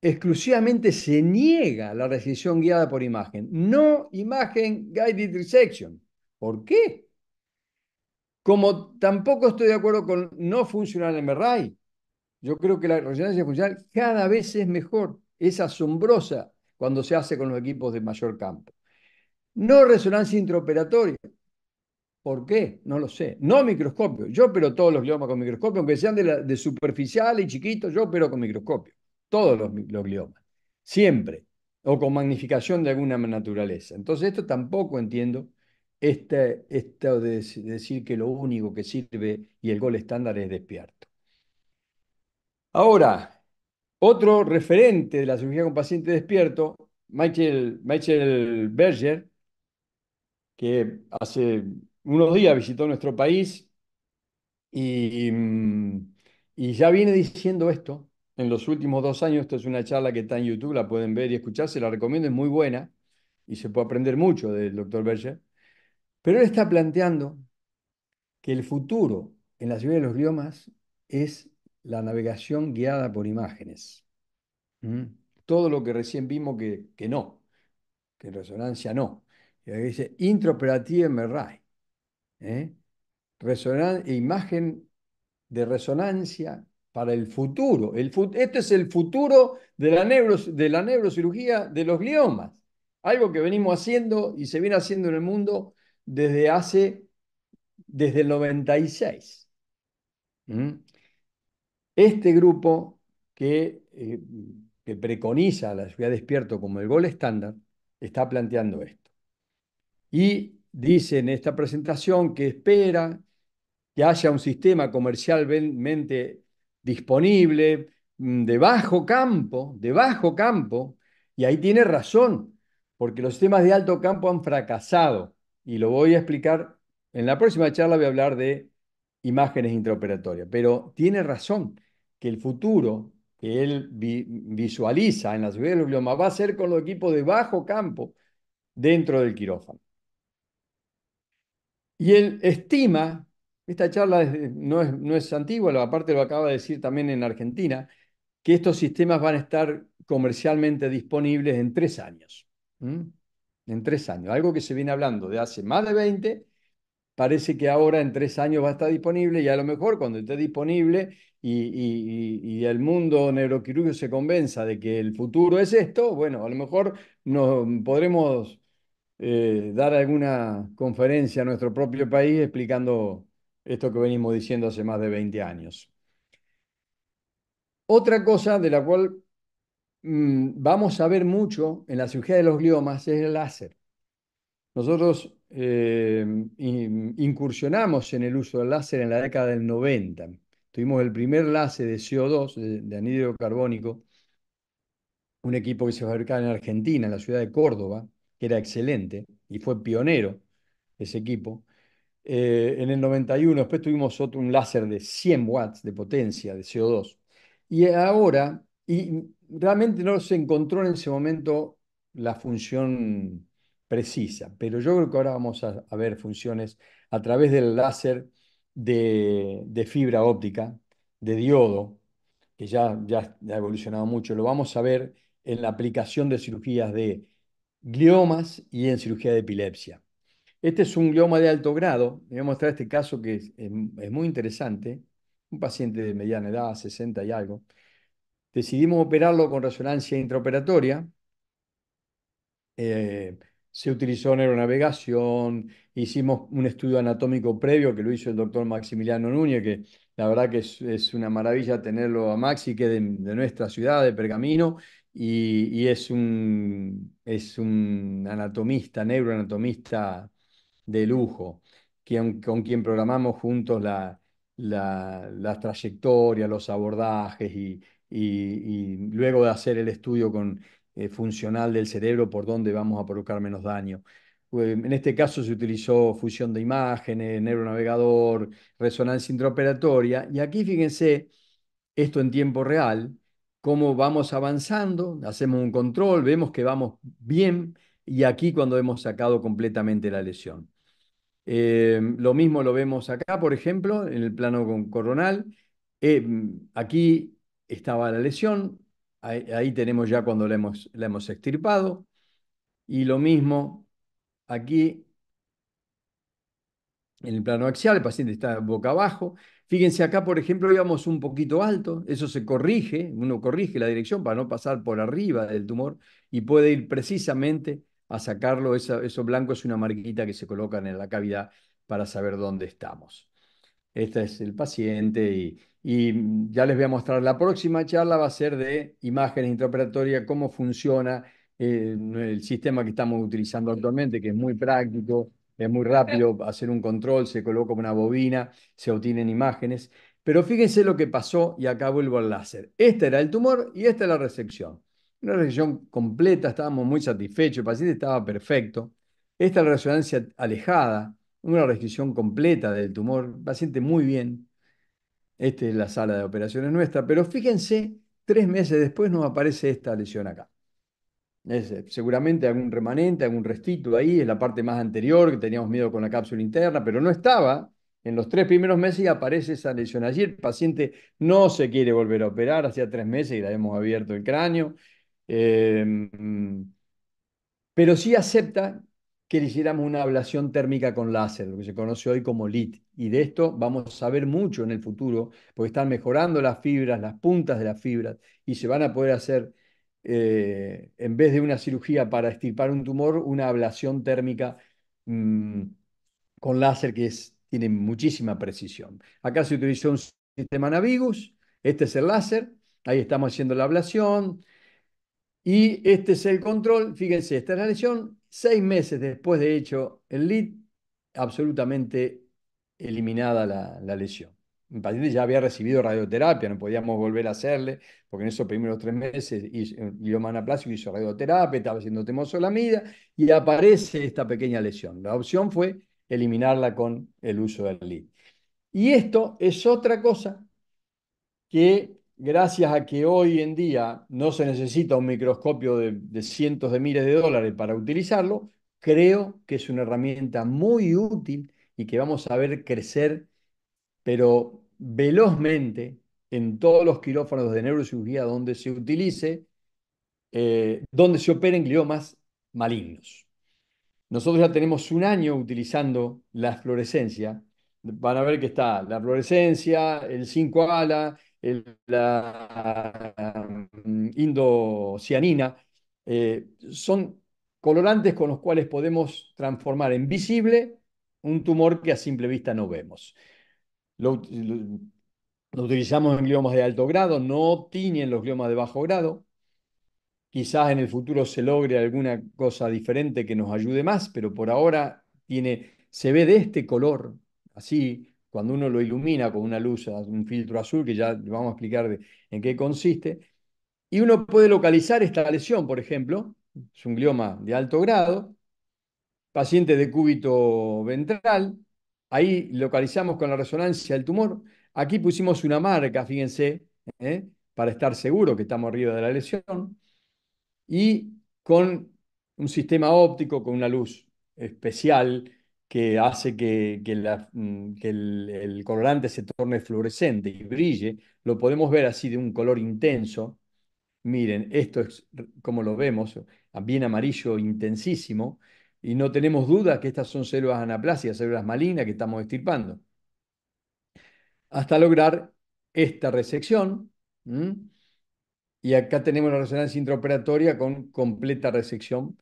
Speaker 3: exclusivamente se niega la resección guiada por imagen. No imagen guided resection. ¿Por qué? Como tampoco estoy de acuerdo con no funcionar el MRI. Yo creo que la resonancia funcional cada vez es mejor. Es asombrosa cuando se hace con los equipos de mayor campo. No resonancia intraoperatoria. ¿Por qué? No lo sé. No microscopio. Yo opero todos los gliomas con microscopio, aunque sean de, superficial y chiquitos, yo opero con microscopio todos los, gliomas, siempre, o con magnificación de alguna naturaleza. Entonces, esto tampoco entiendo, este, esto de decir que lo único que sirve y el gol estándar es despierto. Ahora, otro referente de la cirugía con paciente despierto, Michael, Michael Berger, que hace unos días visitó nuestro país y, mm, y ya viene diciendo esto, en los últimos dos años. esta es una charla que está en YouTube, la pueden ver y escuchar, se la recomiendo, es muy buena y se puede aprender mucho del doctor Berger. Pero él está planteando que el futuro en la ciudad de los biomas es la navegación guiada por imágenes. ¿Mm? Todo lo que recién vimos que, no, que resonancia no. Y ahí dice intraoperativa MRI. ¿eh? imagen de resonancia para el futuro. este es el futuro de la, de la neurocirugía de los gliomas, algo que venimos haciendo y se viene haciendo en el mundo desde hace, desde el 96. ¿Mm? Este grupo eh, que, preconiza la ciudad despierto como el gol estándar está planteando esto. Y dice en esta presentación que espera que haya un sistema comercialmente disponible, mm, de bajo campo, de bajo campo, y ahí tiene razón, porque los sistemas de alto campo han fracasado, y lo voy a explicar, en la próxima charla voy a hablar de imágenes intraoperatorias, pero tiene razón que el futuro que él visualiza en las subida del va a ser con los equipos de bajo campo dentro del quirófano. Y él estima esta charla no, es, no es antigua, aparte lo acaba de decir también en Argentina, que estos sistemas van a estar comercialmente disponibles en tres años. En tres años, algo que se viene hablando de hace más de 20, parece que ahora en tres años va a estar disponible y a lo mejor cuando esté disponible y, el mundo neuroquirúrgico se convenza de que el futuro es esto, bueno, a lo mejor nos podremos eh, dar alguna conferencia a nuestro propio país explicando esto que venimos diciendo hace más de 20 años. Otra cosa de la cual mm, vamos a ver mucho en la cirugía de los gliomas es el láser. Nosotros eh, incursionamos en el uso del láser en la década del 90. Tuvimos el primer láser de CO2, de, de carbónico, un equipo que se fabricaba en Argentina, en la ciudad de Córdoba, que era excelente y fue pionero ese equipo. Eh, en el 91, después tuvimos otro, un láser de 100 watts de potencia de CO2. Y ahora, y realmente no se encontró en ese momento la función precisa, pero yo creo que ahora vamos a, ver funciones a través del láser de, de, fibra óptica, de diodo, que ya, ya ha evolucionado mucho. Lo vamos a ver en la aplicación de cirugías de gliomas y en cirugía de epilepsia. Este es un glioma de alto grado. voy a mostrar este caso que es, muy interesante. Un paciente de mediana edad, 60 y algo. Decidimos operarlo con resonancia intraoperatoria. Eh, se utilizó neuronavegación, hicimos un estudio anatómico previo que lo hizo el doctor Maximiliano Núñez, que la verdad que es, una maravilla tenerlo a Maxi, que es de, nuestra ciudad, de Pergamino, y, es, un, es un anatomista, neuroanatomista de lujo, con quien programamos juntos las trayectorias, los abordajes y, luego de hacer el estudio con, eh, funcional del cerebro por dónde vamos a provocar menos daño. Em, en este caso se utilizó fusión de imágenes, neuronavegador, resonancia intraoperatoria. Y aquí fíjense, esto en tiempo real, cómo vamos avanzando, hacemos un control, vemos que vamos bien y aquí cuando hemos sacado completamente la lesión. Em, lo mismo lo vemos acá, por ejemplo, en el plano coronal. Em, aquí estaba la lesión, ahí, tenemos ya cuando la hemos, la hemos extirpado. Y lo mismo aquí en el plano axial, el paciente está boca abajo. Fíjense acá, por ejemplo, íbamos un poquito alto, eso se corrige, uno corrige la dirección para no pasar por arriba del tumor y puede ir precisamente a sacarlo. Eso, blanco es una marquita que se coloca en la cavidad para saber dónde estamos. Este es el paciente y, ya les voy a mostrar. La próxima charla va a ser de imágenes intraoperatorias cómo funciona eh, el sistema que estamos utilizando actualmente, que es muy práctico, es muy rápido hacer un control, se coloca una bobina, se obtienen imágenes. Pero fíjense lo que pasó y acá vuelvo al láser. Este era el tumor y esta es la resección. Una rescisión completa, estábamos muy satisfechos, el paciente estaba perfecto. Esta resonancia alejada, una restricción completa del tumor, paciente muy bien. Esta es la sala de operaciones nuestra, pero fíjense, tres meses después nos aparece esta lesión acá. Es, eh, seguramente algún remanente, algún restito ahí, es la parte más anterior que teníamos miedo con la cápsula interna, pero no estaba. En los tres primeros meses aparece esa lesión. Allí el paciente no se quiere volver a operar, hacía tres meses y le hemos abierto el cráneo, Em, pero sí acepta que le hiciéramos una ablación térmica con láser, lo que se conoce hoy como LIT. Y de esto vamos a ver mucho en el futuro, porque están mejorando las fibras, las puntas de las fibras, y se van a poder hacer, eh, en vez de una cirugía para extirpar un tumor, una ablación térmica mm, con láser que tiene muchísima precisión. Acá se utilizó un sistema Navigus, este es el láser, ahí estamos haciendo la ablación, y este es el control, fíjense, esta es la lesión, seis meses después de hecho el lead, absolutamente eliminada la, lesión. El paciente ya había recibido radioterapia, no podíamos volver a hacerle, porque en esos primeros tres meses y eh, anaplásico hizo radioterapia, estaba haciendo temosolamida y aparece esta pequeña lesión. La opción fue eliminarla con el uso del lead. Y esto es otra cosa que gracias a que hoy en día no se necesita un microscopio de, cientos de miles de dólares para utilizarlo, creo que es una herramienta muy útil y que vamos a ver crecer, pero velozmente, en todos los quirófanos de neurocirugía donde se utilice, eh, donde se operen gliomas malignos. Nosotros ya tenemos un año utilizando la fluorescencia. Van a ver que está la fluorescencia, el 5 ala, la mm, indocianina, eh, son colorantes con los cuales podemos transformar en visible un tumor que a simple vista no vemos. Lo, utilizamos en gliomas de alto grado, no tiñen los gliomas de bajo grado. Quizás en el futuro se logre alguna cosa diferente que nos ayude más, pero por ahora tiene, se ve de este color, así, cuando uno lo ilumina con una luz, un filtro azul, que ya vamos a explicar en qué consiste, y uno puede localizar esta lesión, por ejemplo, es un glioma de alto grado, paciente de cúbito ventral, ahí localizamos con la resonancia el tumor, aquí pusimos una marca, fíjense, ¿eh? para estar seguro que estamos arriba de la lesión, y con un sistema óptico, con una luz especial, que hace que, mm, el, colorante se torne fluorescente y brille, lo podemos ver así de un color intenso. Miren, esto es como lo vemos, bien amarillo intensísimo, y no tenemos duda que estas son células anaplásicas células malignas que estamos extirpando. Hasta lograr esta resección, y acá tenemos la resonancia intraoperatoria con completa resección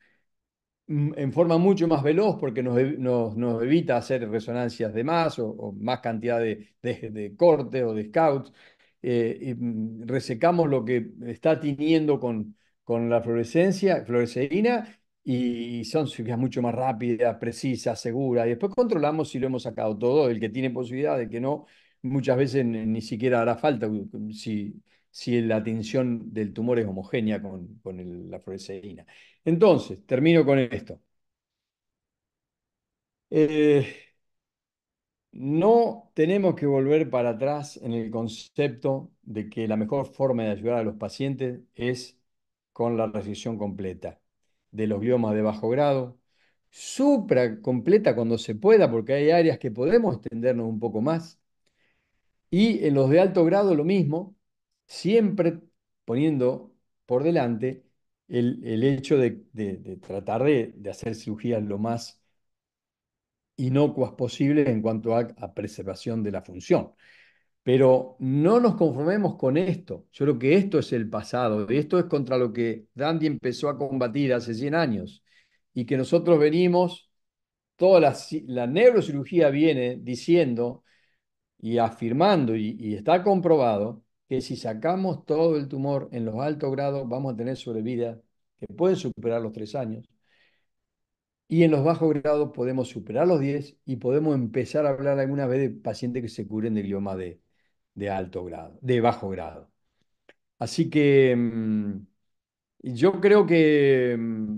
Speaker 3: en forma mucho más veloz porque nos, nos, nos evita hacer resonancias de más o, más cantidad de, de, o de scouts. Eh, mm, resecamos lo que está tiniendo con, con la fluorescencia, fluoresceína, y son cirugías mucho más rápidas, precisas, seguras. Y después controlamos si lo hemos sacado todo, el que tiene posibilidad, de que no, muchas veces ni siquiera hará falta si, si la tensión del tumor es homogénea con, la fluoresceína. Entonces, termino con esto. Eh, no tenemos que volver para atrás en el concepto de que la mejor forma de ayudar a los pacientes es con la resección completa de los gliomas de bajo grado, supra completa cuando se pueda, porque hay áreas que podemos extendernos un poco más, y en los de alto grado lo mismo, siempre poniendo por delante el, hecho de, tratar de, hacer cirugías lo más inocuas posible en cuanto a, a preservación de la función. Pero no nos conformemos con esto. Yo creo que esto es el pasado, y esto es contra lo que dandy empezó a combatir hace 100 años, y que nosotros venimos, toda la, la neurocirugía viene diciendo y afirmando, y está comprobado, que si sacamos todo el tumor en los altos grados, vamos a tener sobrevida que pueden superar los tres años. Y en los bajos grados podemos superar los 10 y podemos empezar a hablar alguna vez de pacientes que se curen de glioma de, de alto grado, de bajo grado. Así que mm, yo creo que mm,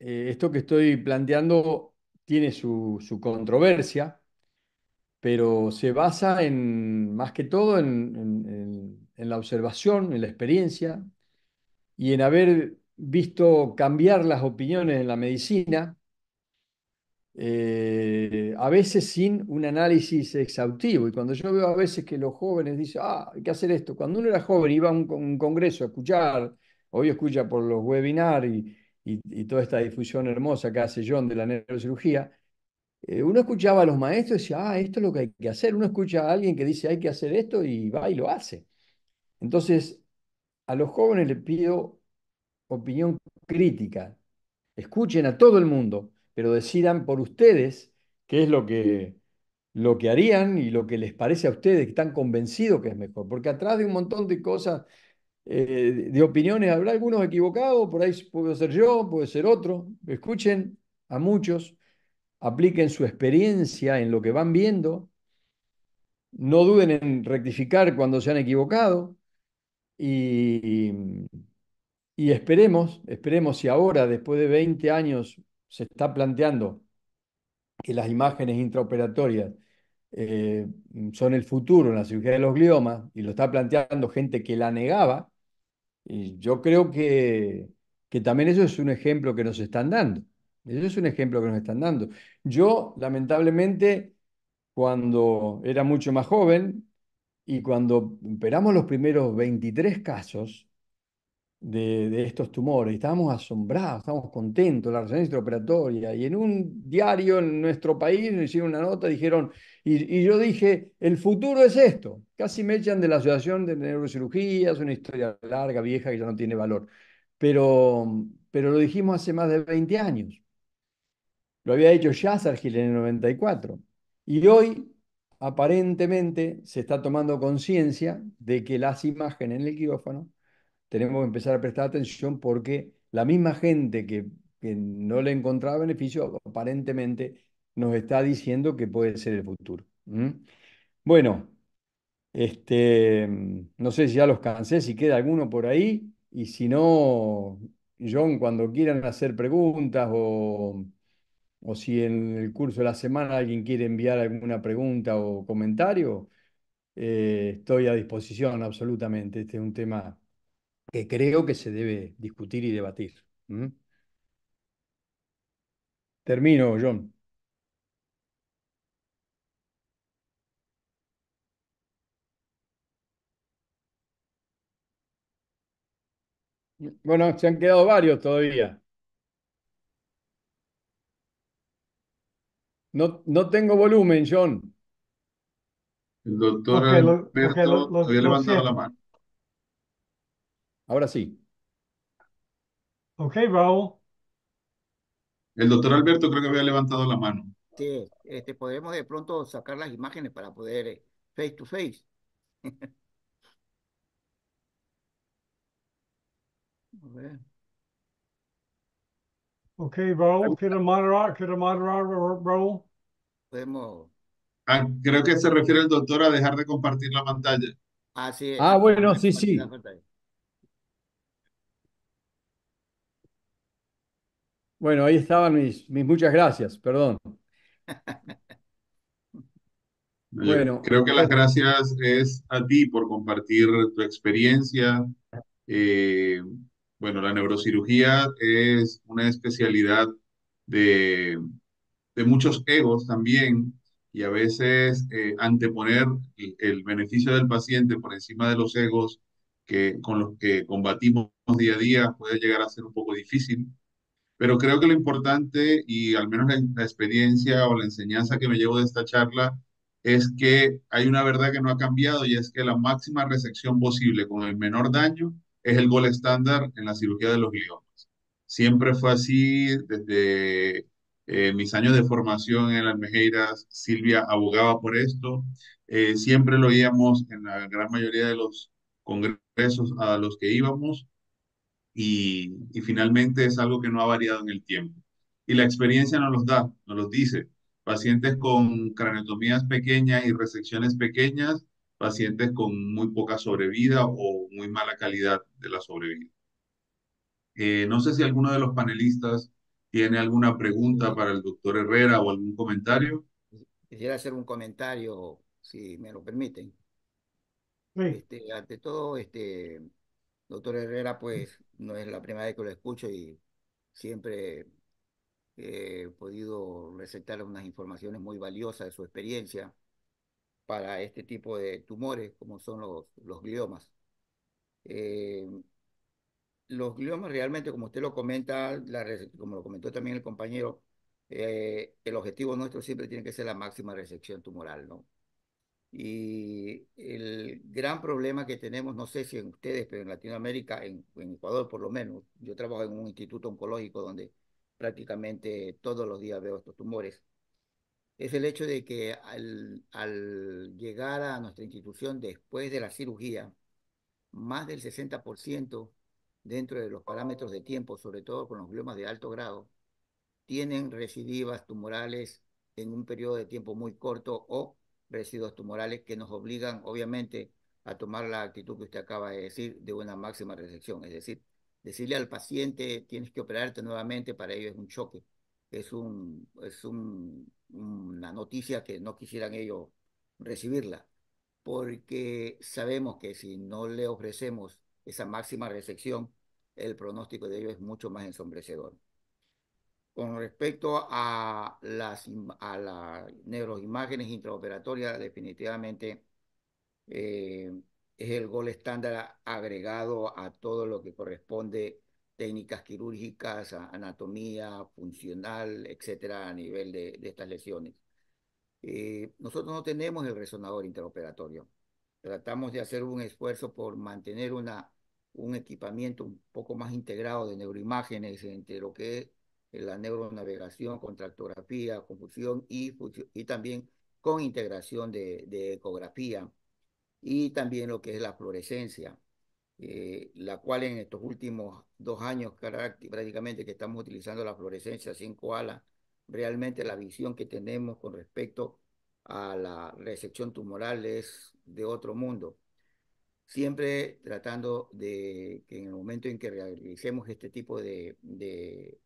Speaker 3: eh, esto que estoy planteando tiene su, controversia, pero se basa en, más que todo en en la observación, en la experiencia y en haber visto cambiar las opiniones en la medicina, eh, a veces sin un análisis exhaustivo. Y cuando yo veo a veces que los jóvenes dicen, ah, hay que hacer esto. Cuando uno era joven iba a un, congreso a escuchar, hoy escucha por los webinars y, y, toda esta difusión hermosa que hace John de la neurocirugía, eh, uno escuchaba a los maestros y decía, ah, esto es lo que hay que hacer. Uno escucha a alguien que dice, hay que hacer esto y va y lo hace. Entonces, a los jóvenes les pido opinión crítica. Escuchen a todo el mundo, pero decidan por ustedes qué es lo que, lo que harían y lo que les parece a ustedes, que están convencidos que es mejor. Porque atrás de un montón de cosas, eh, de opiniones, habrá algunos equivocados, por ahí puedo ser yo, puede ser otro. Escuchen a muchos, apliquen su experiencia en lo que van viendo, no duden en rectificar cuando se han equivocado y, y esperemos, esperemos si ahora, después de 20 años, se está planteando que las imágenes intraoperatorias eh, son el futuro en la cirugía de los gliomas, y lo está planteando gente que la negaba, y yo creo que, que también eso es un ejemplo que nos están dando. Eso es un ejemplo que nos están dando. Yo, lamentablemente, cuando era mucho más joven, y cuando operamos los primeros 23 casos de, estos tumores, estábamos asombrados, estábamos contentos, la resonancia operatoria, Y en un diario en nuestro país nos hicieron una nota, dijeron, y, yo dije, el futuro es esto. Casi me echan de la Asociación de Neurocirugía, es una historia larga, vieja, que ya no tiene valor. Pero, pero lo dijimos hace más de 20 años. Lo había hecho ya Gil en el 94. Y hoy aparentemente se está tomando conciencia de que las imágenes en el quirófano tenemos que empezar a prestar atención porque la misma gente que, no le encontraba beneficio aparentemente nos está diciendo que puede ser el futuro. Bueno, este, no sé si ya los cansé, si queda alguno por ahí, y si no, John, cuando quieran hacer preguntas o o si en el curso de la semana alguien quiere enviar alguna pregunta o comentario, eh, estoy a disposición absolutamente. Este es un tema que creo que se debe discutir y debatir. ¿Mm? Termino, John. Bueno, se han quedado varios todavía. No, tengo volumen, John. El doctor Alberto había levantado la mano. Ahora sí.
Speaker 4: Ok, Raúl.
Speaker 2: El doctor Alberto creo que había levantado la mano.
Speaker 4: Sí, este, podremos de pronto sacar las imágenes para poder eh, face to face. A ver.
Speaker 1: Okay, bro. Quiero moderar,
Speaker 2: ah, creo que se refiere el doctor a dejar de compartir la pantalla. Así Ah, bueno,
Speaker 1: sí, sí.
Speaker 3: Bueno, ahí estaban mis, mis muchas gracias, perdón. Eh, bueno,
Speaker 2: creo que las gracias es a ti por compartir tu experiencia. Eh, bueno, la neurocirugía es una especialidad de, muchos egos también y a veces eh, anteponer el, beneficio del paciente por encima de los egos que, con los que combatimos día a día puede llegar a ser un poco difícil. Pero creo que lo importante y al menos la, la experiencia o la enseñanza que me llevo de esta charla es que hay una verdad que no ha cambiado y es que la máxima resección posible con el menor daño es el gol estándar en la cirugía de los gliomas. Siempre fue así desde eh, mis años de formación en Almejeiras. Silvia abogaba por esto. Eh, siempre lo oíamos en la gran mayoría de los congresos a los que íbamos y, finalmente es algo que no ha variado en el tiempo. Y la experiencia nos los da, nos los dice. Pacientes con craneotomías pequeñas y resecciones pequeñas pacientes con muy poca sobrevida o muy mala calidad de la sobrevida. Eh, no sé si alguno de los panelistas tiene alguna pregunta para el doctor Herrera o algún comentario.
Speaker 4: Quisiera hacer un comentario, si me lo permiten. Este, ante todo, este, doctor Herrera, pues no es la primera vez que lo escucho y siempre he podido recetar unas informaciones muy valiosas de su experiencia para este tipo de tumores, como son los, los gliomas. Eh, los gliomas realmente, como usted lo comenta, como lo comentó también el compañero, eh, el objetivo nuestro siempre tiene que ser la máxima resección tumoral, ¿no? Y el gran problema que tenemos, no sé si en ustedes, pero en Latinoamérica, en, en Ecuador por lo menos, yo trabajo en un instituto oncológico donde prácticamente todos los días veo estos tumores es el hecho de que al, llegar a nuestra institución después de la cirugía, más del 60% dentro de los parámetros de tiempo, sobre todo con los gliomas de alto grado, tienen recidivas tumorales en un periodo de tiempo muy corto o residuos tumorales que nos obligan, obviamente, a tomar la actitud que usted acaba de decir de una máxima resección. Es decir, decirle al paciente, tienes que operarte nuevamente, para ello es un choque, es un, es un una noticia que no quisieran ellos recibirla, porque sabemos que si no le ofrecemos esa máxima recepción, el pronóstico de ellos es mucho más ensombrecedor. Con respecto a las, a las neuroimágenes intraoperatorias, definitivamente eh, es el gol estándar agregado a todo lo que corresponde técnicas quirúrgicas, anatomía funcional, etcétera, a nivel de, estas lesiones. Eh, nosotros no tenemos el resonador interoperatorio. Tratamos de hacer un esfuerzo por mantener una, un equipamiento un poco más integrado de neuroimágenes entre lo que es la neuronavegación, contractografía, confusión y, y también con integración de ecografía y también lo que es la fluorescencia. Eh, la cual en estos últimos dos años prácticamente que estamos utilizando la fluorescencia 5 alas, realmente la visión que tenemos con respecto a la recepción tumoral es de otro mundo. Siempre tratando de que en el momento en que realicemos este tipo de,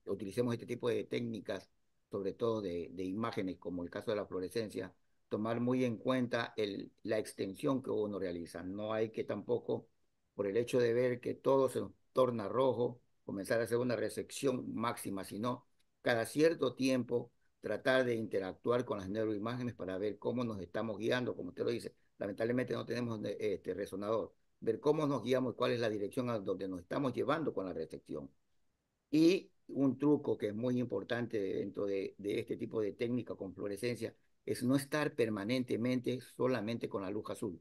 Speaker 4: utilicemos este tipo de técnicas, sobre todo de, imágenes, como el caso de la fluorescencia, tomar muy en cuenta la extensión que uno realiza. No hay que tampoco por el hecho de ver que todo se nos torna rojo, comenzar a hacer una resección máxima, sino cada cierto tiempo tratar de interactuar con las neuroimágenes para ver cómo nos estamos guiando, como usted lo dice. Lamentablemente no tenemos este resonador. Ver cómo nos guiamos, y cuál es la dirección a donde nos estamos llevando con la resección. Y un truco que es muy importante dentro de, de este tipo de técnica con fluorescencia es no estar permanentemente solamente con la luz azul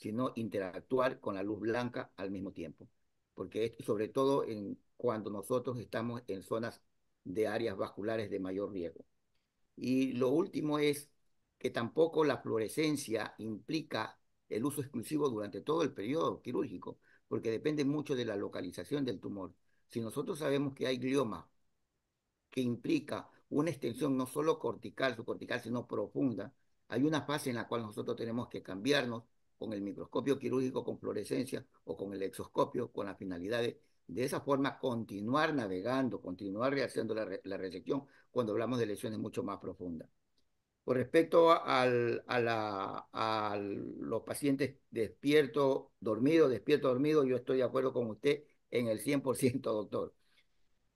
Speaker 4: sino interactuar con la luz blanca al mismo tiempo. Porque es, sobre todo en, cuando nosotros estamos en zonas de áreas vasculares de mayor riesgo. Y lo último es que tampoco la fluorescencia implica el uso exclusivo durante todo el periodo quirúrgico, porque depende mucho de la localización del tumor. Si nosotros sabemos que hay glioma que implica una extensión no solo cortical, subcortical, sino profunda, hay una fase en la cual nosotros tenemos que cambiarnos con el microscopio quirúrgico con fluorescencia o con el exoscopio con la finalidad de, esa forma, continuar navegando, continuar realizando la, la resección cuando hablamos de lesiones mucho más profundas. Con respecto a, la, a, los pacientes despierto, dormido, despierto, dormido, yo estoy de acuerdo con usted en el 100%, doctor.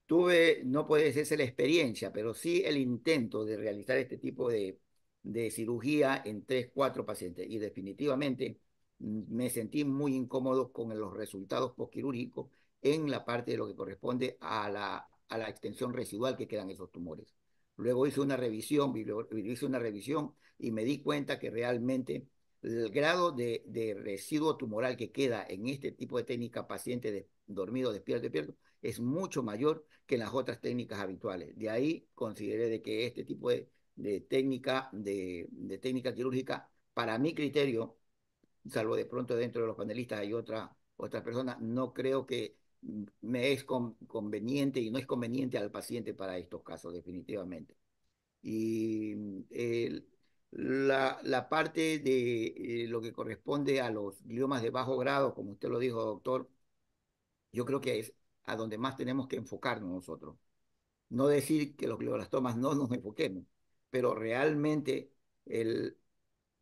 Speaker 4: Tuve, no puede decirse la experiencia, pero sí el intento de realizar este tipo de, de cirugía en tres, cuatro pacientes. Y definitivamente mm, me sentí muy incómodo con los resultados posquirúrgicos en la parte de lo que corresponde a la, a la extensión residual que quedan esos tumores. Luego hice una revisión, hice una revisión y me di cuenta que realmente el grado de, residuo tumoral que queda en este tipo de técnica paciente de, dormido, despierto, despierto, es mucho mayor que en las otras técnicas habituales. De ahí consideré de que este tipo de de técnica, de, de técnica quirúrgica, para mi criterio, salvo de pronto dentro de los panelistas hay otra, otra persona, no creo que me es conveniente y no es conveniente al paciente para estos casos, definitivamente. Y la, parte de eh, lo que corresponde a los gliomas de bajo grado, como usted lo dijo, doctor, yo creo que es a donde más tenemos que enfocarnos nosotros. No decir que los glioblastomas no nos enfoquemos, pero realmente el,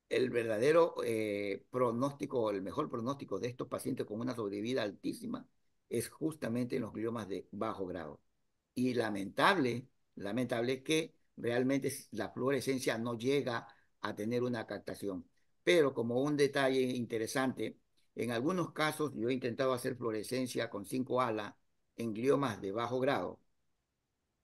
Speaker 4: verdadero eh, pronóstico, el mejor pronóstico de estos pacientes con una sobrevida altísima es justamente en los gliomas de bajo grado. Y lamentable, lamentable que realmente la fluorescencia no llega a tener una captación. Pero como un detalle interesante, en algunos casos yo he intentado hacer fluorescencia con cinco alas en gliomas de bajo grado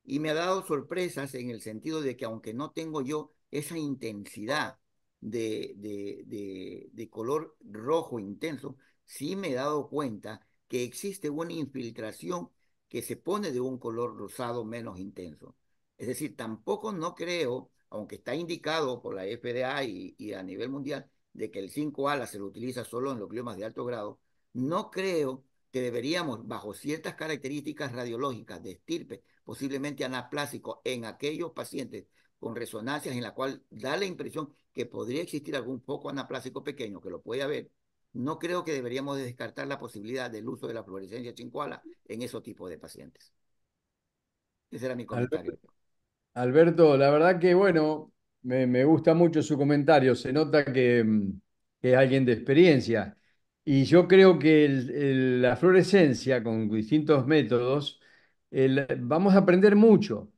Speaker 4: y me ha dado sorpresas en el sentido de que aunque no tengo yo esa intensidad de, de, de, color rojo intenso, sí me he dado cuenta que existe una infiltración que se pone de un color rosado menos intenso. Es decir, tampoco no creo, aunque está indicado por la FDA y, a nivel mundial, de que el 5 ala se lo utiliza solo en los climas de alto grado, no creo que deberíamos, bajo ciertas características radiológicas de estirpe, posiblemente anaplásico, en aquellos pacientes con resonancias en la cual da la impresión que podría existir algún foco anaplásico pequeño, que lo puede haber, no creo que deberíamos descartar la posibilidad del uso de la fluorescencia chincuala en esos tipos de pacientes. Ese era mi comentario.
Speaker 3: Alberto, la verdad que, bueno, me, gusta mucho su comentario. Se nota que mm, es alguien de experiencia. Y yo creo que la fluorescencia con distintos métodos, vamos a aprender mucho.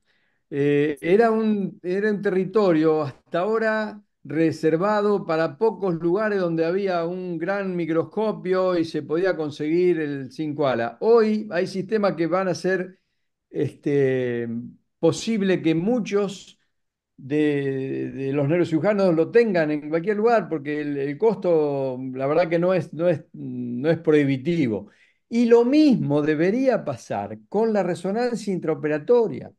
Speaker 3: Eh, era un, era territorio hasta ahora reservado para pocos lugares donde había un gran microscopio y se podía conseguir el 5-ala. Hoy hay sistemas que van a ser este, posible que muchos de, los neurocirujanos lo tengan en cualquier lugar, porque el, costo, la verdad que no es, no, es, prohibitivo. Y lo mismo debería pasar con la resonancia intraoperatoria.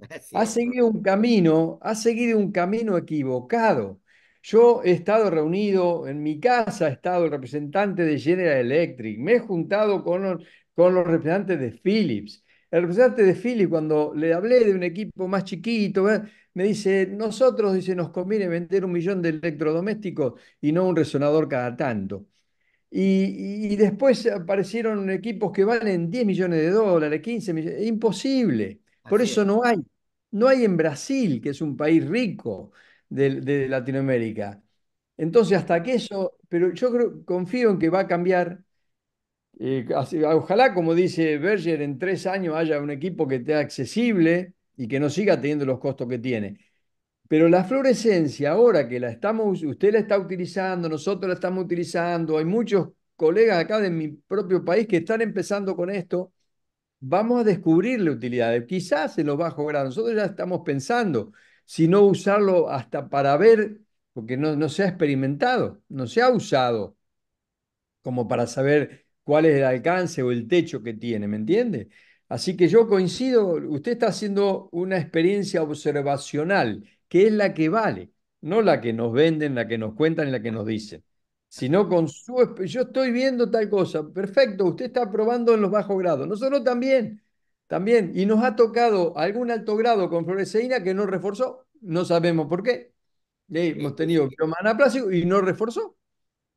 Speaker 3: Ha seguido un camino, ha seguido un camino equivocado. Yo he estado reunido en mi casa, ha estado el representante de General Electric, me he juntado con los, con los representantes de Philips. El representante de Philips, cuando le hablé de un equipo más chiquito, me dice, nosotros, dice, nos conviene vender un millón de electrodomésticos y no un resonador cada tanto. Y, después aparecieron equipos que valen 10 millones de dólares, 15 millones, imposible. Por eso no hay, no hay en Brasil, que es un país rico de, Latinoamérica. Entonces, hasta que eso, pero yo creo, confío en que va a cambiar. Eh, ojalá, como dice Berger, en tres años haya un equipo que sea accesible, y que no siga teniendo los costos que tiene. Pero la fluorescencia, ahora que la estamos, usted la está utilizando, nosotros la estamos utilizando, hay muchos colegas acá de mi propio país que están empezando con esto, vamos a descubrirle utilidad quizás en los bajos grados. Nosotros ya estamos pensando, si no usarlo hasta para ver, porque no, no se ha experimentado, no se ha usado como para saber cuál es el alcance o el techo que tiene, ¿me entiende? Así que yo coincido, usted está haciendo una experiencia observacional, que es la que vale, no la que nos venden, la que nos cuentan, la que nos dicen, sino con su... Yo estoy viendo tal cosa, perfecto, usted está probando en los bajos grados, nosotros también, también, y nos ha tocado algún alto grado con floreceína que no reforzó, no sabemos por qué. Eh, hemos tenido cromanaplásico y no reforzó.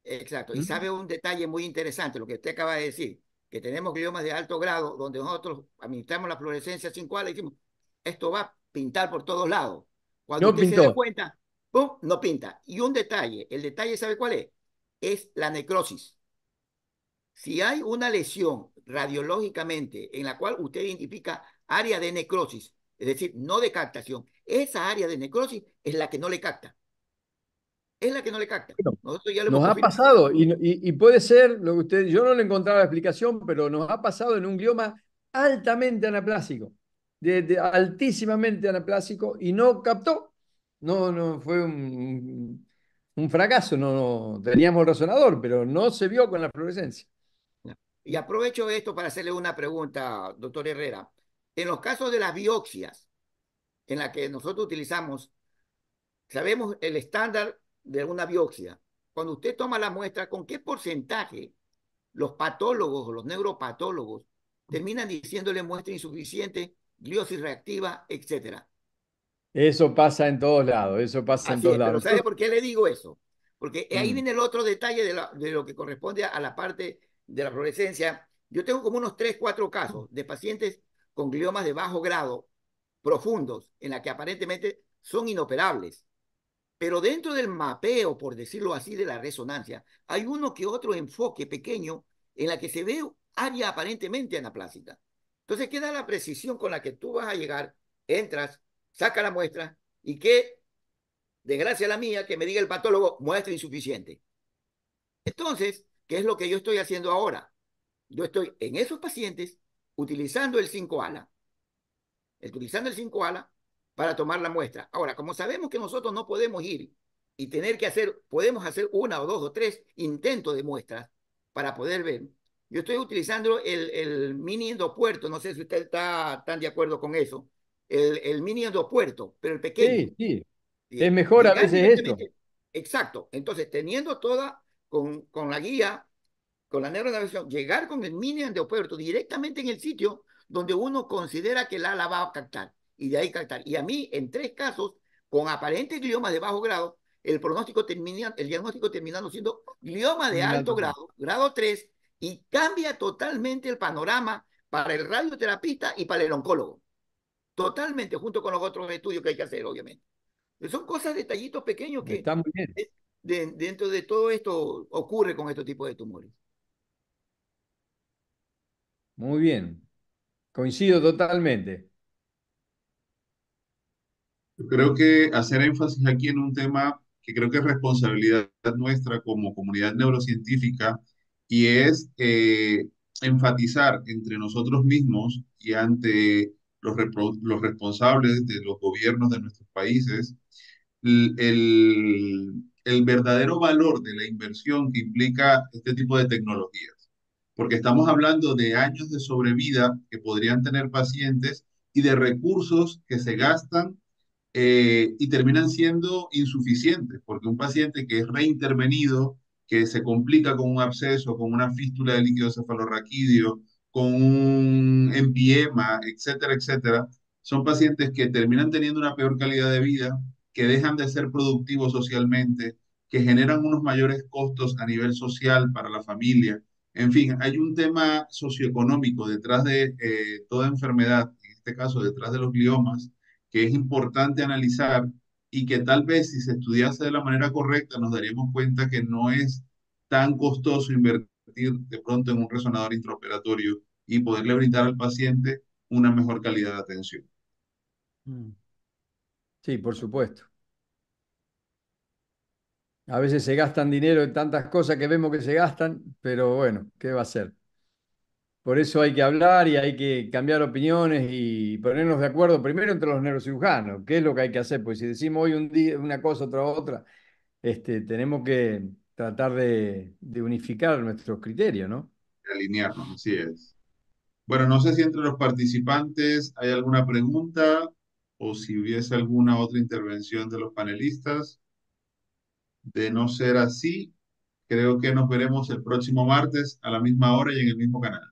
Speaker 4: Exacto, y ¿Mm? sabe un detalle muy interesante, lo que usted acaba de decir que tenemos gliomas de alto grado, donde nosotros administramos la fluorescencia sin cual decimos, esto va a pintar por todos lados. Cuando usted se da cuenta, ¡pum! no pinta. Y un detalle, el detalle, ¿sabe cuál es? Es la necrosis. Si hay una lesión radiológicamente en la cual usted identifica área de necrosis, es decir, no de captación, esa área de necrosis es la que no le capta es la que no le capta.
Speaker 3: nos ha pasado, y, puede ser, lo que usted, yo no le encontraba la explicación, pero nos ha pasado en un glioma altamente anaplásico, altísimamente anaplásico, y no captó. No, no, fue un, fracaso, no, teníamos el razonador, pero no se vio con la fluorescencia.
Speaker 4: Y aprovecho esto para hacerle una pregunta, doctor Herrera. En los casos de las biopsias, en las que nosotros utilizamos, sabemos el estándar de una biopsia, cuando usted toma la muestra, ¿con qué porcentaje los patólogos o los neuropatólogos terminan diciéndole muestra insuficiente, gliosis reactiva, etcétera?
Speaker 3: Eso pasa en todos lados, eso pasa en todos lados. ¿Sabe
Speaker 4: por qué le digo eso? Porque ahí mm. viene el otro detalle de, de, lo que corresponde a la parte de la fluorescencia. Yo tengo como unos 3, 4 casos de pacientes con gliomas de bajo grado, profundos, en la que aparentemente son inoperables. Pero dentro del mapeo, por decirlo así, de la resonancia, hay uno que otro enfoque pequeño en la que se ve área aparentemente anaplásica. Entonces da la precisión con la que tú vas a llegar, entras, saca la muestra y que, desgracia la mía, que me diga el patólogo, muestra insuficiente. Entonces, ¿qué es lo que yo estoy haciendo ahora? Yo estoy en esos pacientes utilizando el 5 ala. Utilizando el 5 ala, para tomar la muestra. Ahora, como sabemos que nosotros no podemos ir y tener que hacer, podemos hacer una o dos o tres intentos de muestras para poder ver. Yo estoy utilizando el, el mini endopuerto, no sé si usted está tan de acuerdo con eso, el, el mini endopuerto, pero el pequeño. Sí, sí. es mejor a veces esto. Exacto. Entonces, teniendo toda con, con la guía, con la neuronavegación, llegar con el mini endopuerto directamente en el sitio donde uno considera que la ala va a captar y de ahí captar Y a mí, en tres casos, con aparentes gliomas de bajo grado, el pronóstico termina, el diagnóstico terminando siendo glioma de alto grado, grado 3, y cambia totalmente el panorama para el radioterapista y para el oncólogo. Totalmente, junto con los otros estudios que hay que hacer, obviamente. Son cosas, detallitos pequeños que dentro de todo esto ocurre con este tipo de tumores.
Speaker 3: Muy bien, coincido totalmente
Speaker 2: creo que hacer énfasis aquí en un tema que creo que es responsabilidad nuestra como comunidad neurocientífica y es eh, enfatizar entre nosotros mismos y ante los, responsables de los gobiernos de nuestros países el, el verdadero valor de la inversión que implica este tipo de tecnologías. Porque estamos hablando de años de sobrevida que podrían tener pacientes y de recursos que se gastan eh, y terminan siendo insuficientes, porque un paciente que es reintervenido, que se complica con un absceso, con una fístula de líquido cefalorraquídeo, con un empiema, etcétera, etcétera, son pacientes que terminan teniendo una peor calidad de vida, que dejan de ser productivos socialmente, que generan unos mayores costos a nivel social para la familia. En fin, hay un tema socioeconómico detrás de eh, toda enfermedad, en este caso detrás de los gliomas, que es importante analizar y que tal vez si se estudiase de la manera correcta nos daríamos cuenta que no es tan costoso invertir de pronto en un resonador intraoperatorio y poderle brindar al paciente una mejor calidad de atención.
Speaker 3: Mm. Sí, por supuesto. A veces se gastan dinero en tantas cosas que vemos que se gastan, pero bueno, ¿qué va a ser? Por eso hay que hablar y hay que cambiar opiniones y ponernos de acuerdo primero entre los neurocirujanos, qué es lo que hay que hacer, pues si decimos hoy un día una cosa, otra otra, este, tenemos que tratar de, de unificar nuestros criterios, ¿no?
Speaker 2: Alinearnos, así es. Bueno, no sé si entre los participantes hay alguna pregunta o si hubiese alguna otra intervención de los panelistas. De no ser así, creo que nos veremos el próximo martes a la misma hora y en el mismo canal.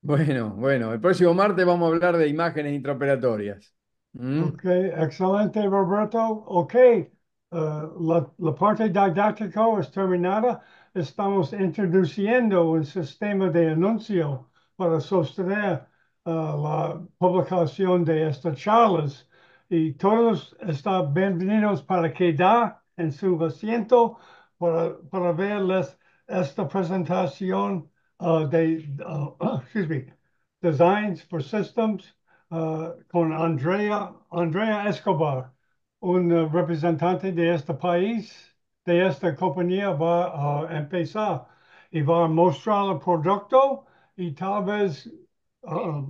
Speaker 3: Bueno, bueno, el próximo martes vamos a hablar de imágenes intraoperatorias.
Speaker 1: ¿Mm? Ok, excelente Roberto. Ok, eh, la, parte didáctica es terminada. Estamos introduciendo un sistema de anuncio para sostener eh, la publicación de estas charlas y todos están bienvenidos para quedar en su asiento para, para verles esta presentación. uh, they uh, excuse me designs for systems uh, con Andrea Andrea Escobar, un representante de este país de esta compañía va a empezar y va a mostrar el producto y tal vez uh,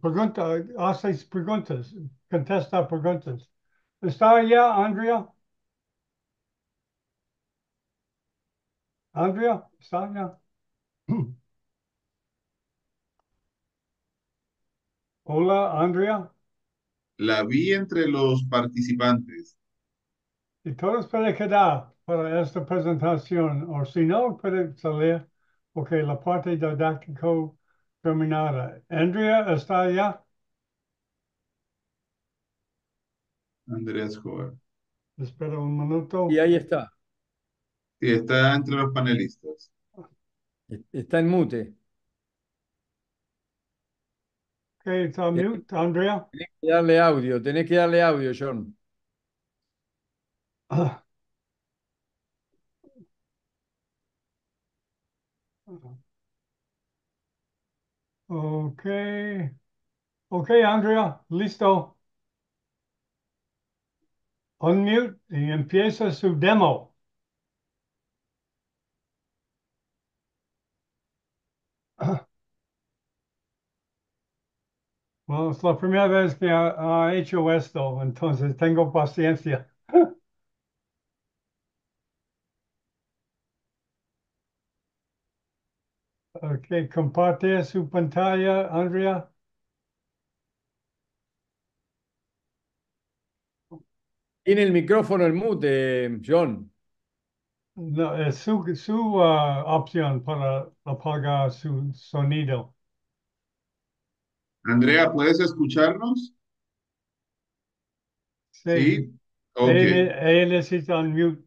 Speaker 1: pregunta hace preguntas contesta preguntas. ¿Está allá, Andrea? Andrea, está allá. Hola, Andrea.
Speaker 2: La vi entre los participantes.
Speaker 1: Y todos pueden quedar para esta presentación, o si no, pueden salir, porque la parte didáctica terminada. Andrea está allá.
Speaker 2: Andrea joven.
Speaker 3: Espera un minuto. Y ahí está.
Speaker 2: Y está entre los panelistas.
Speaker 3: Está en mute. Okay, it's mute, Andrea. Tienes que darle audio, tenés que darle audio, John.
Speaker 1: Okay. Okay, Andrea, listo. Unmute y empieza su demo. es la primera vez que ha, hecho esto, entonces tengo paciencia. ok, comparte su pantalla, Andrea. Tiene el micrófono
Speaker 3: el mute, John.
Speaker 1: No, es su, ah, opción para apagar su sonido.
Speaker 2: Andrea, ¿puedes escucharnos?
Speaker 1: Sí. ¿Sí? Okay. Él, es mute.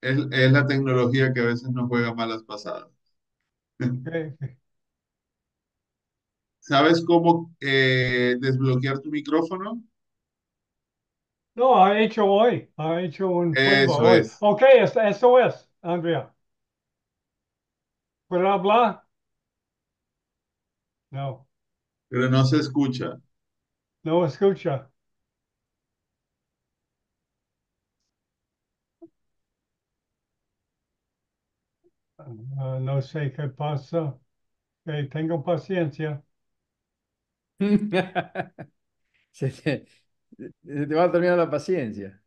Speaker 1: Es,
Speaker 2: la tecnología que a veces nos juega malas pasadas. ¿Sabes cómo eh, desbloquear tu micrófono?
Speaker 1: No, ha hecho hoy. Ha hecho un. Eso es. Ok, eso es, Andrea. ¿Puedo hablar? No.
Speaker 2: Pero no se escucha.
Speaker 1: No escucha. Ah, no sé qué pasa. tengo
Speaker 3: paciencia. se te va a terminar la paciencia.